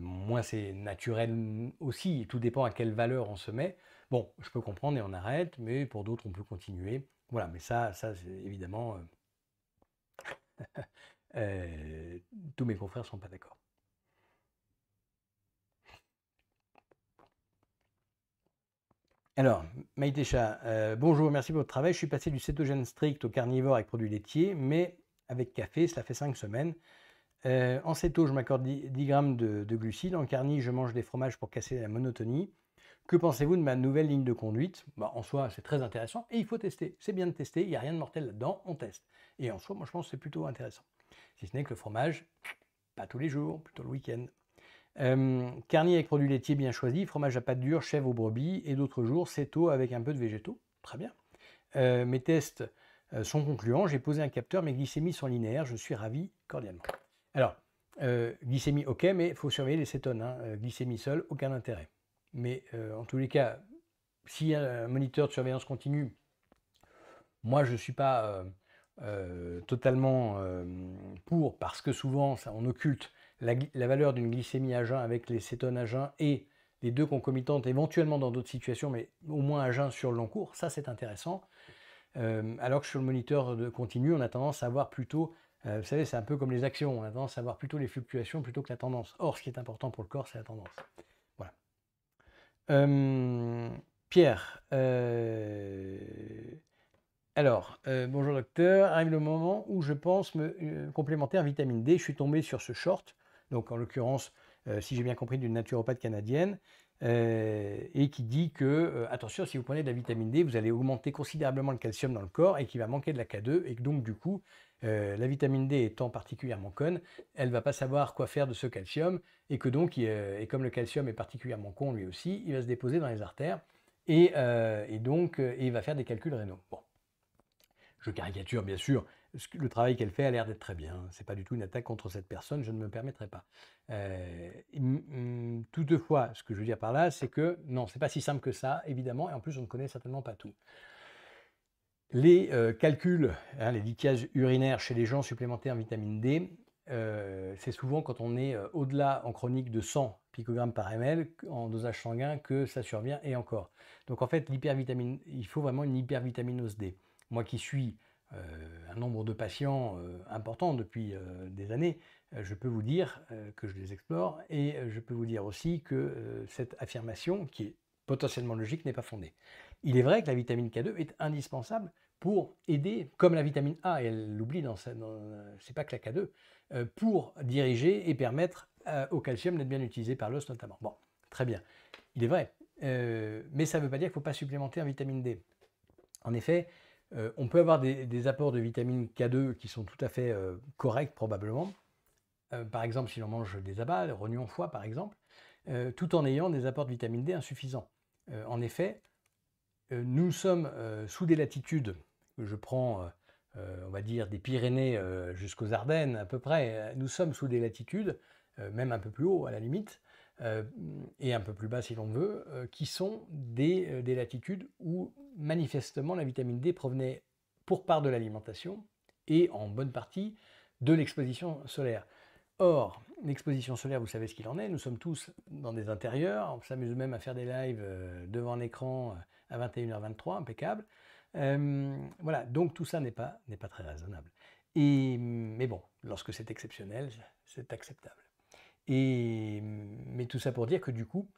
moins c'est naturel aussi. Tout dépend à quelle valeur on se met. Bon, je peux comprendre et on arrête, mais pour d'autres, on peut continuer. Voilà, mais ça, ça c'est évidemment. tous mes confrères ne sont pas d'accord. Alors, Maïtécha, euh, bonjour, merci pour votre travail. Je suis passé du cétogène strict au carnivore avec produits laitiers, mais avec café, cela fait cinq semaines. Euh, en céto, je m'accorde 10, grammes de, glucides. En carni, je mange des fromages pour casser la monotonie. Que pensez-vous de ma nouvelle ligne de conduite bah, En soi, c'est très intéressant et il faut tester. C'est bien de tester, il n'y a rien de mortel là-dedans, on teste. Et en soi, moi, je pense que c'est plutôt intéressant. Si ce n'est que le fromage, pas tous les jours, plutôt le week-end. Euh, Carnier avec produits laitiers bien choisi, fromage à pâte dure, chèvre aux brebis, et d'autres jours, céto avec un peu de végétaux. Très bien. Euh, mes tests euh, sont concluants, j'ai posé un capteur, mes glycémies sont linéaires, je suis ravi cordialement. Alors, glycémie, ok, mais il faut surveiller les cétones. Hein. Glycémie seule, aucun intérêt. Mais en tous les cas, s'il y a un moniteur de surveillance continue, moi je ne suis pas totalement pour, parce que souvent ça, on occulte la, valeur d'une glycémie à jeun avec les cétones à jeun et les deux concomitantes, éventuellement dans d'autres situations, mais au moins à jeun sur le long cours, ça c'est intéressant. Euh, alors que sur le moniteur de continu, on a tendance à voir plutôt, euh, vous savez, c'est un peu comme les actions, on a tendance à voir plutôt les fluctuations plutôt que la tendance. Or, ce qui est important pour le corps, c'est la tendance. Voilà. Euh, Pierre, alors, bonjour docteur, arrive le moment où je pense complémentaire vitamine D, je suis tombé sur ce short donc en l'occurrence, euh, si j'ai bien compris, d'une naturopathe canadienne, euh, et qui dit que, euh, attention, si vous prenez de la vitamine D, vous allez augmenter considérablement le calcium dans le corps et qu'il va manquer de la K2, et que donc du coup, la vitamine D étant particulièrement conne, elle ne va pas savoir quoi faire de ce calcium, et que donc, et comme le calcium est particulièrement con lui aussi, il va se déposer dans les artères, et, donc, il va faire des calculs rénaux. Bon. Je caricature bien sûr, le travail qu'elle fait a l'air d'être très bien. C'est pas du tout une attaque contre cette personne, je ne me permettrai pas. Euh, toutefois, ce que je veux dire par là, c'est que non, c'est pas si simple que ça, évidemment, et en plus, on ne connaît certainement pas tout. Les euh, calculs, hein, les lithiases urinaires chez les gens supplémentaires en vitamine D, euh, c'est souvent quand on est au-delà en chronique de 100 picogrammes par ml en dosage sanguin que ça survient et encore. Donc en fait, il faut vraiment une hypervitaminose D. Moi qui suis euh, un nombre de patients euh, important depuis euh, des années, je peux vous dire que je les explore et je peux vous dire aussi que cette affirmation, qui est potentiellement logique, n'est pas fondée. Il est vrai que la vitamine K2 est indispensable pour aider, comme la vitamine A, et elle l'oublie dans, c'est pas que la K2, pour diriger et permettre au calcium d'être bien utilisé par l'os notamment. Bon, très bien, il est vrai, mais ça ne veut pas dire qu'il ne faut pas supplémenter en vitamine D. En effet, euh, on peut avoir des, apports de vitamine K2 qui sont tout à fait euh, corrects probablement. Euh, par exemple, si l'on mange des abats, rognons, foie par exemple, tout en ayant des apports de vitamine D insuffisants. en effet, nous sommes sous des latitudes, je prends, on va dire, des Pyrénées jusqu'aux Ardennes à peu près, nous sommes sous des latitudes, même un peu plus haut à la limite, euh, et un peu plus bas si l'on veut, euh, qui sont euh, des, latitudes où manifestement la vitamine D provenait pour part de l'alimentation et en bonne partie de l'exposition solaire. Or, l'exposition solaire, vous savez ce qu'il en est, nous sommes tous dans des intérieurs, on s'amuse même à faire des lives devant l'écran à 21h23, impeccable. voilà, donc tout ça n'est pas, pas très raisonnable. Et, mais bon, lorsque c'est exceptionnel, c'est acceptable. Et, mais tout ça pour dire que du coup,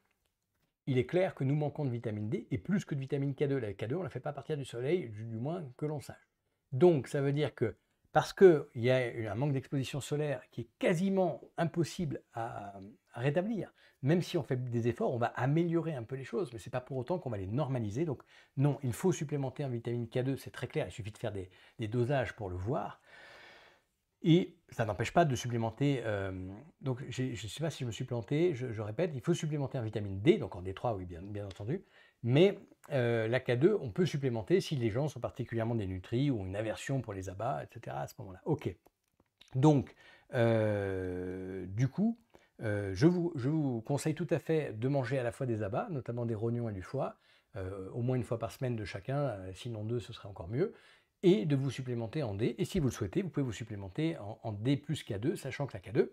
il est clair que nous manquons de vitamine D et plus que de vitamine K2. La K2, on ne la fait pas partir du soleil, du, moins que l'on sache. Donc, ça veut dire que parce qu'il y a un manque d'exposition solaire qui est quasiment impossible à, rétablir, même si on fait des efforts, on va améliorer un peu les choses, mais ce n'est pas pour autant qu'on va les normaliser. Donc, non, il faut supplémenter en vitamine K2, c'est très clair, il suffit de faire des dosages pour le voir. Et ça n'empêche pas de supplémenter. Euh, donc, je ne sais pas si je me suis planté, je, répète, il faut supplémenter en vitamine D, donc en D3, oui, bien, entendu. Mais euh, la K2, on peut supplémenter si les gens sont particulièrement dénutris ou ont une aversion pour les abats, etc. à ce moment-là. OK. Donc, euh, du coup, je vous, je, vous, conseille tout à fait de manger à la fois des abats, notamment des rognons et du foie, au moins une fois par semaine de chacun, sinon deux, ce serait encore mieux et de vous supplémenter en D. Et si vous le souhaitez, vous pouvez vous supplémenter en, D plus K2, sachant que la K2,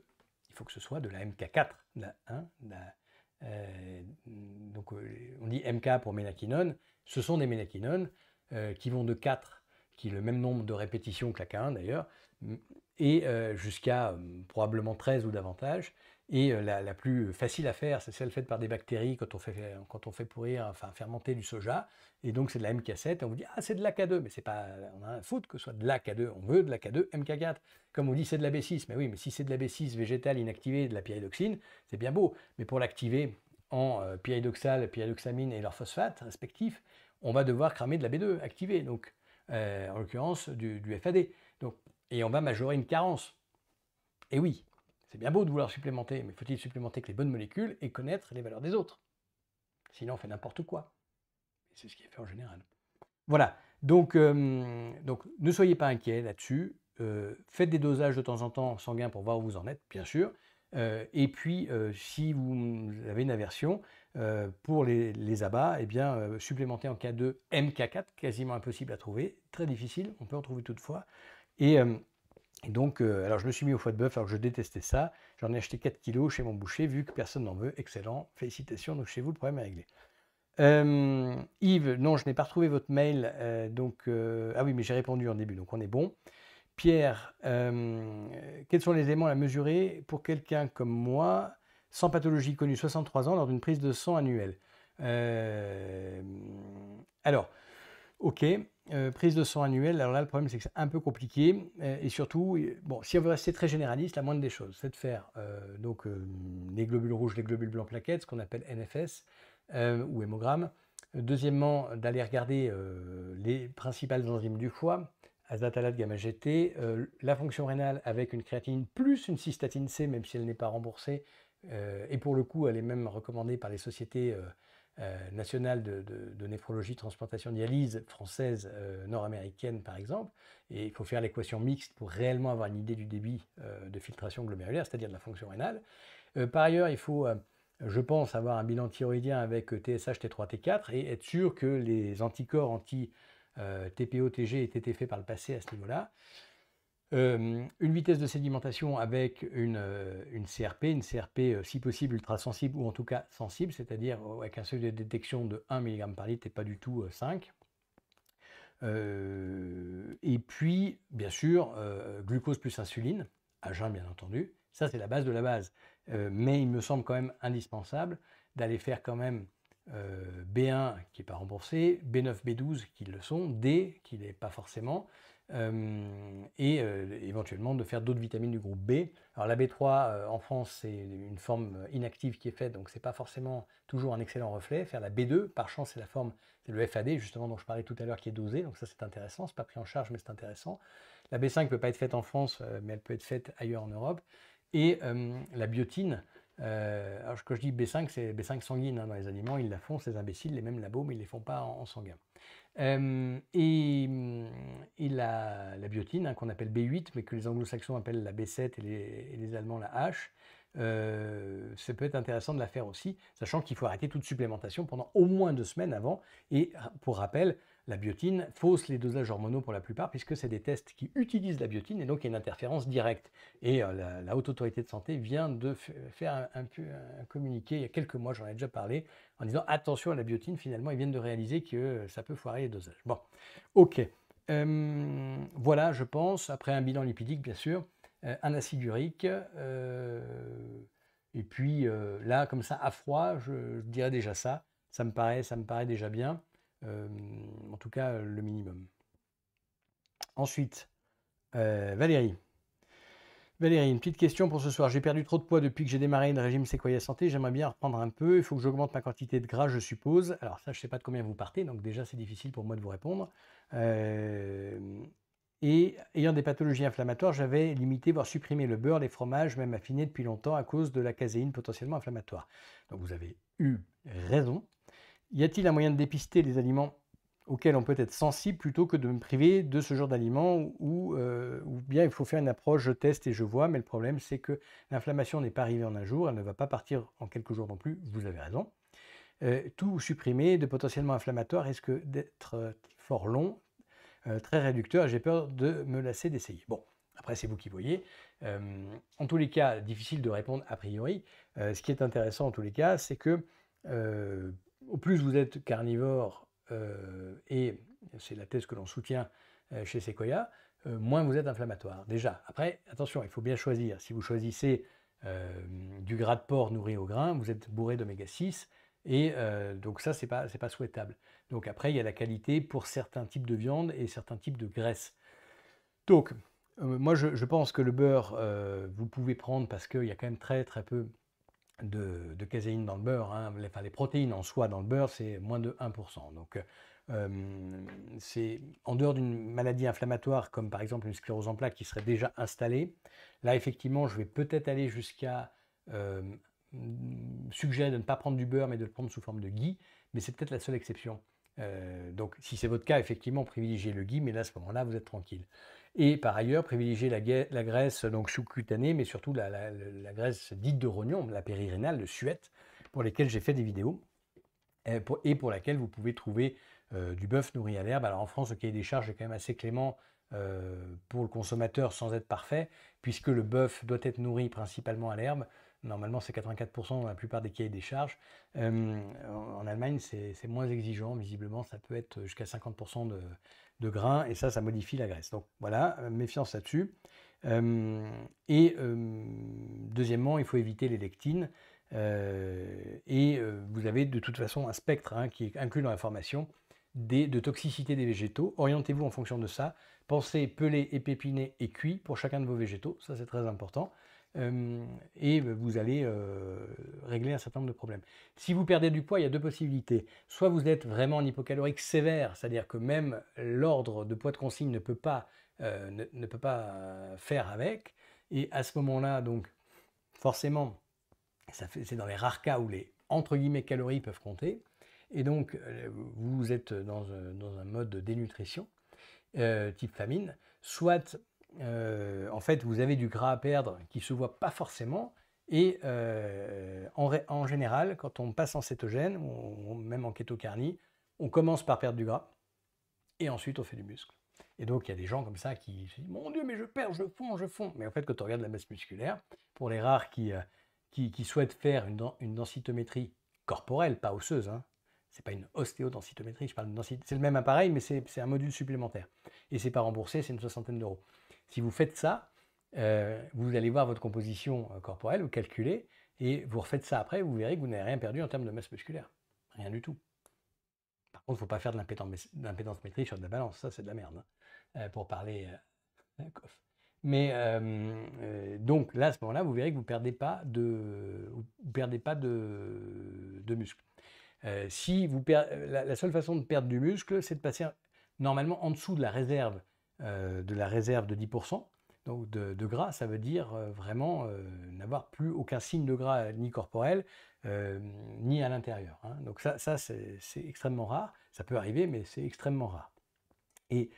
il faut que ce soit de la MK4, euh, donc euh, on dit MK pour ménaquinone, ce sont des ménaquinones euh, qui vont de 4, qui est le même nombre de répétitions que la K1 d'ailleurs, et jusqu'à probablement 13 ou davantage. Et la, plus facile à faire, c'est celle faite par des bactéries quand on fait, quand on fait pourrir, enfin fermenter du soja. Et donc c'est de la MK7. on vous dit, ah, c'est de la k 2 Mais c'est pas, on a un faute que ce soit de la k 2 On veut de la k 2 MK4. Comme on dit, c'est de la B6. Mais oui, mais si c'est de la B6 végétale inactivée, de la pyridoxine, c'est bien beau. Mais pour l'activer en pyridoxal, pyridoxamine et leur phosphate respectifs, on va devoir cramer de la B2 activée. Donc, euh, en l'occurrence, du, du FAD. Donc, et on va majorer une carence. Et oui, c'est bien beau de vouloir supplémenter, mais faut-il supplémenter avec les bonnes molécules et connaître les valeurs des autres Sinon, on fait n'importe quoi. c'est ce qui est fait en général. Voilà, donc, euh, donc ne soyez pas inquiets là-dessus. Euh, faites des dosages de temps en temps sanguins pour voir où vous en êtes, bien sûr. Euh, et puis, si vous avez une aversion pour les, abats, et eh bien, supplémenter en cas de MK4, quasiment impossible à trouver, très difficile, on peut en trouver toutefois. Et donc, euh, alors je me suis mis au foie de bœuf alors je détestais ça. J'en ai acheté 4 kilos chez mon boucher, vu que personne n'en veut. Excellent, félicitations. Donc chez vous, le problème est réglé. Euh, Yves, non, je n'ai pas retrouvé votre mail. Euh, donc, ah oui, mais j'ai répondu en début, donc on est bon. Pierre, quels sont les éléments à mesurer pour quelqu'un comme moi, sans pathologie connue 63 ans, lors d'une prise de sang annuelle Alors, OK, euh, prise de sang annuelle, alors là le problème c'est que c'est un peu compliqué euh, et surtout, euh, bon, si on veut rester très généraliste, la moindre des choses, c'est de faire donc les globules rouges, les globules blancs plaquettes, ce qu'on appelle NFS ou hémogramme. Deuxièmement, d'aller regarder les principales enzymes du foie, asdatalate, gamma GT, la fonction rénale avec une créatine plus une cystatine C, même si elle n'est pas remboursée, et pour le coup, elle est même recommandée par les sociétés euh, nationale de, néphrologie, transplantation, dialyse française, euh, nord-américaine par exemple. Et il faut faire l'équation mixte pour réellement avoir une idée du débit euh, de filtration glomérulaire, c'est-à-dire de la fonction rénale. par ailleurs, il faut, je pense, avoir un bilan thyroïdien avec TSH, T3, T4 et être sûr que les anticorps anti-TPO, TG aient été faits par le passé à ce niveau-là. Euh, une vitesse de sédimentation avec une, CRP, euh, une CRP euh, si possible ultra-sensible ou en tout cas sensible, c'est-à-dire avec un seuil de détection de 1 mg par litre et pas du tout 5. et puis, bien sûr, glucose plus insuline, à jeun bien entendu, ça c'est la base de la base. mais il me semble quand même indispensable d'aller faire quand même B1 qui n'est pas remboursé, B9, B12 qui le sont, D qui n'est pas forcément, euh, et euh, éventuellement de faire d'autres vitamines du groupe B. Alors la B3 euh, en France c'est une forme inactive qui est faite, donc c'est pas forcément toujours un excellent reflet. Faire la B2, par chance c'est la forme, c'est le FAD justement dont je parlais tout à l'heure qui est dosé, donc ça c'est intéressant, c'est pas pris en charge mais c'est intéressant. La B5 ne peut pas être faite en France, mais elle peut être faite ailleurs en Europe. Et la biotine, alors quand je dis B5, c'est B5 sanguine hein, dans les aliments, ils la font, ces imbéciles, les mêmes labos, mais ils ne les font pas en, en sanguin. Euh, mm, et, la, la biotine, hein, qu'on appelle B8, mais que les anglo-saxons appellent la B7 et les, Allemands la H, euh, ça peut être intéressant de la faire aussi, sachant qu'il faut arrêter toute supplémentation pendant au moins deux semaines avant. Et pour rappel, la biotine fausse les dosages hormonaux pour la plupart, puisque c'est des tests qui utilisent la biotine et donc il y a une interférence directe. Et euh, la, Haute Autorité de Santé vient de faire un, communiqué il y a quelques mois, j'en ai déjà parlé, en disant attention à la biotine, finalement ils viennent de réaliser que euh, ça peut foirer les dosages. Bon, ok. voilà, je pense, après un bilan lipidique bien sûr, euh, un acide urique. et puis là, comme ça, à froid, je, je dirais déjà ça. Ça me paraît, ça me paraît déjà bien. Euh, en tout cas le minimum. Ensuite, euh, Valérie. Valérie, une petite question pour ce soir. J'ai perdu trop de poids depuis que j'ai démarré le régime Sequoia Santé. J'aimerais bien reprendre un peu. Il faut que j'augmente ma quantité de gras, je suppose. Alors ça, je ne sais pas de combien vous partez, donc déjà c'est difficile pour moi de vous répondre. Euh, et ayant des pathologies inflammatoires, j'avais limité, voire supprimé le beurre, les fromages, même affinés depuis longtemps à cause de la caséine potentiellement inflammatoire. Donc vous avez eu raison. Y a-t-il un moyen de dépister les aliments auxquels on peut être sensible plutôt que de me priver de ce genre d'aliments ou, euh, ou, bien il faut faire une approche je teste et je vois, mais le problème c'est que l'inflammation n'est pas arrivée en un jour, elle ne va pas partir en quelques jours non plus, vous avez raison. Euh, tout supprimer de potentiellement inflammatoire risque d'être euh, fort long, très réducteur, j'ai peur de me lasser d'essayer. Bon, après c'est vous qui voyez. en tous les cas, difficile de répondre a priori. ce qui est intéressant en tous les cas, c'est que au plus vous êtes carnivore, euh, et c'est la thèse que l'on soutient euh, chez Sequoia, euh, moins vous êtes inflammatoire. Déjà, après, attention, il faut bien choisir. Si vous choisissez du gras de porc nourri au grain, vous êtes bourré d'oméga 6, et donc ça, c'est pas, pas souhaitable. Donc après, il y a la qualité pour certains types de viande et certains types de graisse. Donc, moi, je, pense que le beurre, vous pouvez prendre parce qu'il y a quand même très très peu de, caséine dans le beurre, hein, les, les protéines en soi dans le beurre, c'est moins de 1%. Donc euh, euh, c'est en dehors d'une maladie inflammatoire comme par exemple une sclérose en plaques qui serait déjà installée, là effectivement je vais peut-être aller jusqu'à euh, suggérer de ne pas prendre du beurre mais de le prendre sous forme de ghee, mais c'est peut-être la seule exception. donc si c'est votre cas, effectivement privilégiez le ghee mais là à ce moment-là vous êtes tranquille. Et par ailleurs, privilégier la, graisse donc sous-cutanée, mais surtout la, graisse dite de rognon, la périrénale, le suette, pour lesquelles j'ai fait des vidéos et pour, laquelle vous pouvez trouver euh, du bœuf nourri à l'herbe. Alors en France, le cahier des charges est quand même assez clément euh, pour le consommateur sans être parfait, puisque le bœuf doit être nourri principalement à l'herbe. Normalement, c'est 84% dans la plupart des cahiers des charges. Euh, en Allemagne, c'est moins exigeant. Visiblement, ça peut être jusqu'à 50% de, grains et ça, ça modifie la graisse. Donc voilà, euh, méfiance là-dessus. Euh, et deuxièmement, il faut éviter les lectines. et vous avez de toute façon un spectre hein, qui est inclus dans la formation des, de toxicité des végétaux. Orientez-vous en fonction de ça. Pensez peler, épépiner et cuit pour chacun de vos végétaux, ça c'est très important et ben, vous allez régler un certain nombre de problèmes. Si vous perdez du poids, il y a deux possibilités. Soit vous êtes vraiment en hypocalorique sévère, c'est-à-dire que même l'ordre de poids de consigne ne peut pas, euh, ne, peut pas euh, faire avec, et à ce moment-là, donc, forcément, c'est dans les rares cas où les entre guillemets calories peuvent compter, et donc euh, vous êtes dans, dans un mode de dénutrition type famine, soit euh, en fait, vous avez du gras à perdre qui ne se voit pas forcément. Et euh, en, général, quand on passe en cétogène, ou même en kétocarnie, on commence par perdre du gras et ensuite on fait du muscle. Et donc il y a des gens comme ça qui se disent Mon Dieu, mais je perds, je fonds, je fonds. Mais en fait, quand on regarde la masse musculaire, pour les rares qui, euh, souhaitent faire une, densitométrie corporelle, pas osseuse, hein, c'est pas une ostéodensitométrie, je parle C'est le même appareil, mais c'est un module supplémentaire. Et c'est pas remboursé, c'est une soixantaine d'euros. Si vous faites ça, euh, vous allez voir votre composition euh, corporelle, vous calculez, et vous refaites ça après, vous verrez que vous n'avez rien perdu en termes de masse musculaire. Rien du tout. Par contre, il ne faut pas faire de l'impédance métrique sur de la balance, ça c'est de la merde, hein, euh, pour parler Mais donc là, à ce moment-là, vous verrez que vous ne perdez pas de, vous perdez pas de, muscle. si vous la seule façon de perdre du muscle, c'est de passer normalement en dessous de la réserve euh, de la réserve de 10%. Donc de, gras, ça veut dire euh, vraiment euh, n'avoir plus aucun signe de gras ni corporel, ni à l'intérieur. Hein. Donc ça, c'est extrêmement rare. Ça peut arriver, mais c'est extrêmement rare. Et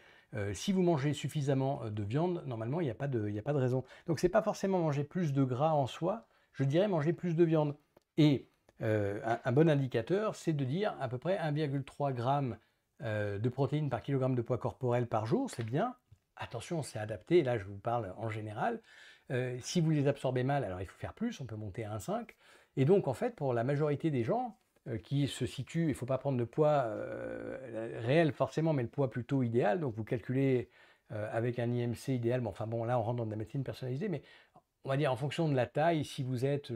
si vous mangez suffisamment de viande, normalement, il n'y a, pas de, a pas de raison. Donc ce n'est pas forcément manger plus de gras en soi, je dirais manger plus de viande. Et un, bon indicateur, c'est de dire à peu près 1,3 g euh, de protéines par kilogramme de poids corporel par jour, c'est bien. Attention, c'est adapté, là je vous parle en général. Euh, si vous les absorbez mal, alors il faut faire plus, on peut monter à 1,5. Et donc en fait, pour la majorité des gens euh, qui se situent, il ne faut pas prendre de poids réel forcément, mais le poids plutôt idéal, donc vous calculez avec un IMC idéal, bon, enfin bon, là on rentre dans la médecine personnalisée, mais on va dire en fonction de la taille, si vous êtes...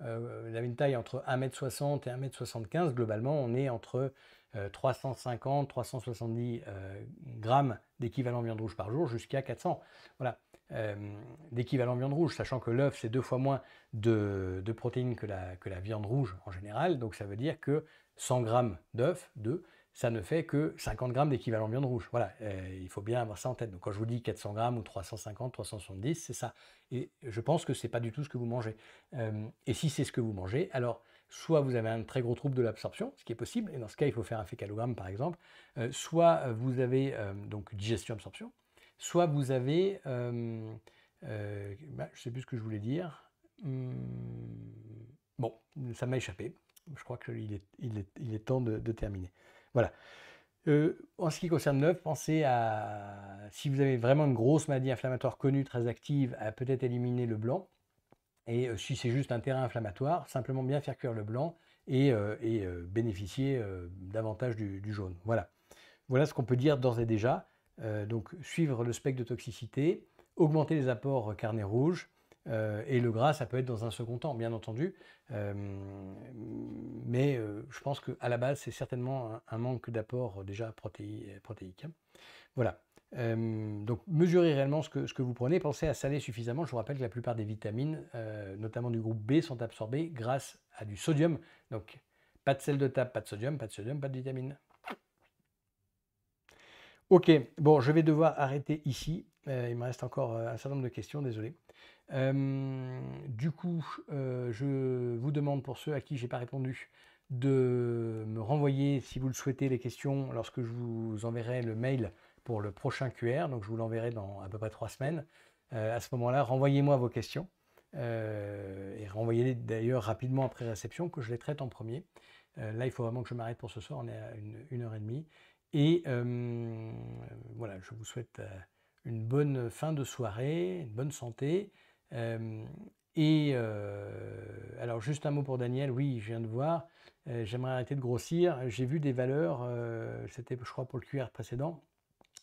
une taille entre 1,60 m et 1,75 m 75 globalement, on est entre 350, euh, 370 euh, grammes d'équivalent viande rouge par jour jusqu'à 400. Voilà. Euh, d'équivalent viande rouge, sachant que l'œuf c'est deux fois moins de, protéines que la, viande rouge en général, donc ça veut dire que 100 grammes d'œuf, de ça ne fait que 50 grammes d'équivalent viande rouge. Voilà, il faut bien avoir ça en tête. Donc quand je vous dis 400 grammes ou 350, 370, c'est ça. Et je pense que c'est pas du tout ce que vous mangez. et si c'est ce que vous mangez, alors soit vous avez un très gros trouble de l'absorption, ce qui est possible, et dans ce cas, il faut faire un fécalogramme par exemple, euh, euh, euh, soit vous avez donc digestion-absorption, soit vous avez, je ne sais plus ce que je voulais dire, hmm, bon, ça m'a échappé, je crois qu'il est, il est, temps de, terminer. Voilà. en ce qui concerne neuf, pensez à, si vous avez vraiment une grosse maladie inflammatoire connue, très active, à peut-être éliminer le blanc. Et euh, si c'est juste un terrain inflammatoire, simplement bien faire cuire le blanc et, euh, euh, bénéficier davantage du, jaune. Voilà. Voilà ce qu'on peut dire d'ores et déjà. donc suivre le spectre de toxicité, augmenter les apports carnet rouge et le gras, ça peut être dans un second temps, bien entendu. mais je pense qu'à la base, c'est certainement un, manque d'apport déjà protéiques. protéique. Voilà. Euh, donc mesurez réellement ce que, vous prenez, pensez à saler suffisamment. Je vous rappelle que la plupart des vitamines, euh, notamment du groupe B, sont absorbées grâce à du sodium. Donc pas de sel de table, pas de sodium, pas de sodium, pas de vitamine. Ok, bon, je vais devoir arrêter ici. Euh, il me reste encore un certain nombre de questions, désolé. du coup, je vous demande pour ceux à qui je n'ai pas répondu de me renvoyer, si vous le souhaitez, les questions lorsque je vous enverrai le mail pour le prochain QR. Donc, je vous l'enverrai dans à peu près trois semaines. Euh, à ce moment-là, renvoyez-moi vos questions. Euh, et renvoyez-les d'ailleurs rapidement après réception, que je les traite en premier. Euh, là, il faut vraiment que je m'arrête pour ce soir. On est à une, heure et demie. Et voilà, je vous souhaite une bonne fin de soirée, une bonne santé. et alors, juste un mot pour Daniel. Oui, je viens de voir. J'aimerais arrêter de grossir. J'ai vu des valeurs, c'était, je crois, pour le QR précédent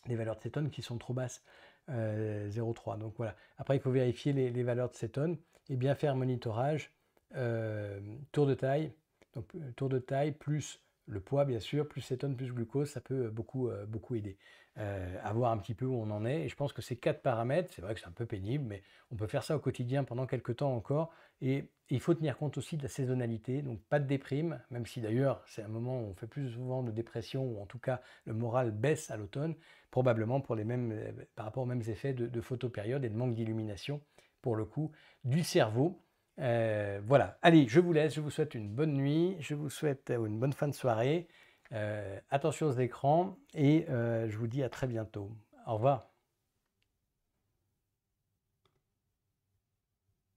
les valeurs de tonnes qui sont trop basses, 0,3. Euh, donc voilà. Après, il faut vérifier les, valeurs de tonnes et bien faire monitorage, euh, tour de taille, donc euh, tour de taille plus le poids, bien sûr, plus cétone, plus glucose, ça peut euh, beaucoup, euh, beaucoup aider. Euh, à voir un petit peu où on en est. Et je pense que ces quatre paramètres, c'est vrai que c'est un peu pénible, mais on peut faire ça au quotidien pendant quelques temps encore. Et il faut tenir compte aussi de la saisonnalité, donc pas de déprime, même si d'ailleurs c'est un moment où on fait plus souvent de dépression, ou en tout cas le moral baisse à l'automne, probablement pour les mêmes, par rapport aux mêmes effets de, de photopériode et de manque d'illumination, pour le coup, du cerveau. Euh, voilà. Allez, je vous laisse. Je vous souhaite une bonne nuit. Je vous souhaite euh, une bonne fin de soirée. Euh, attention aux écrans. Et je vous dis à très bientôt. Au revoir.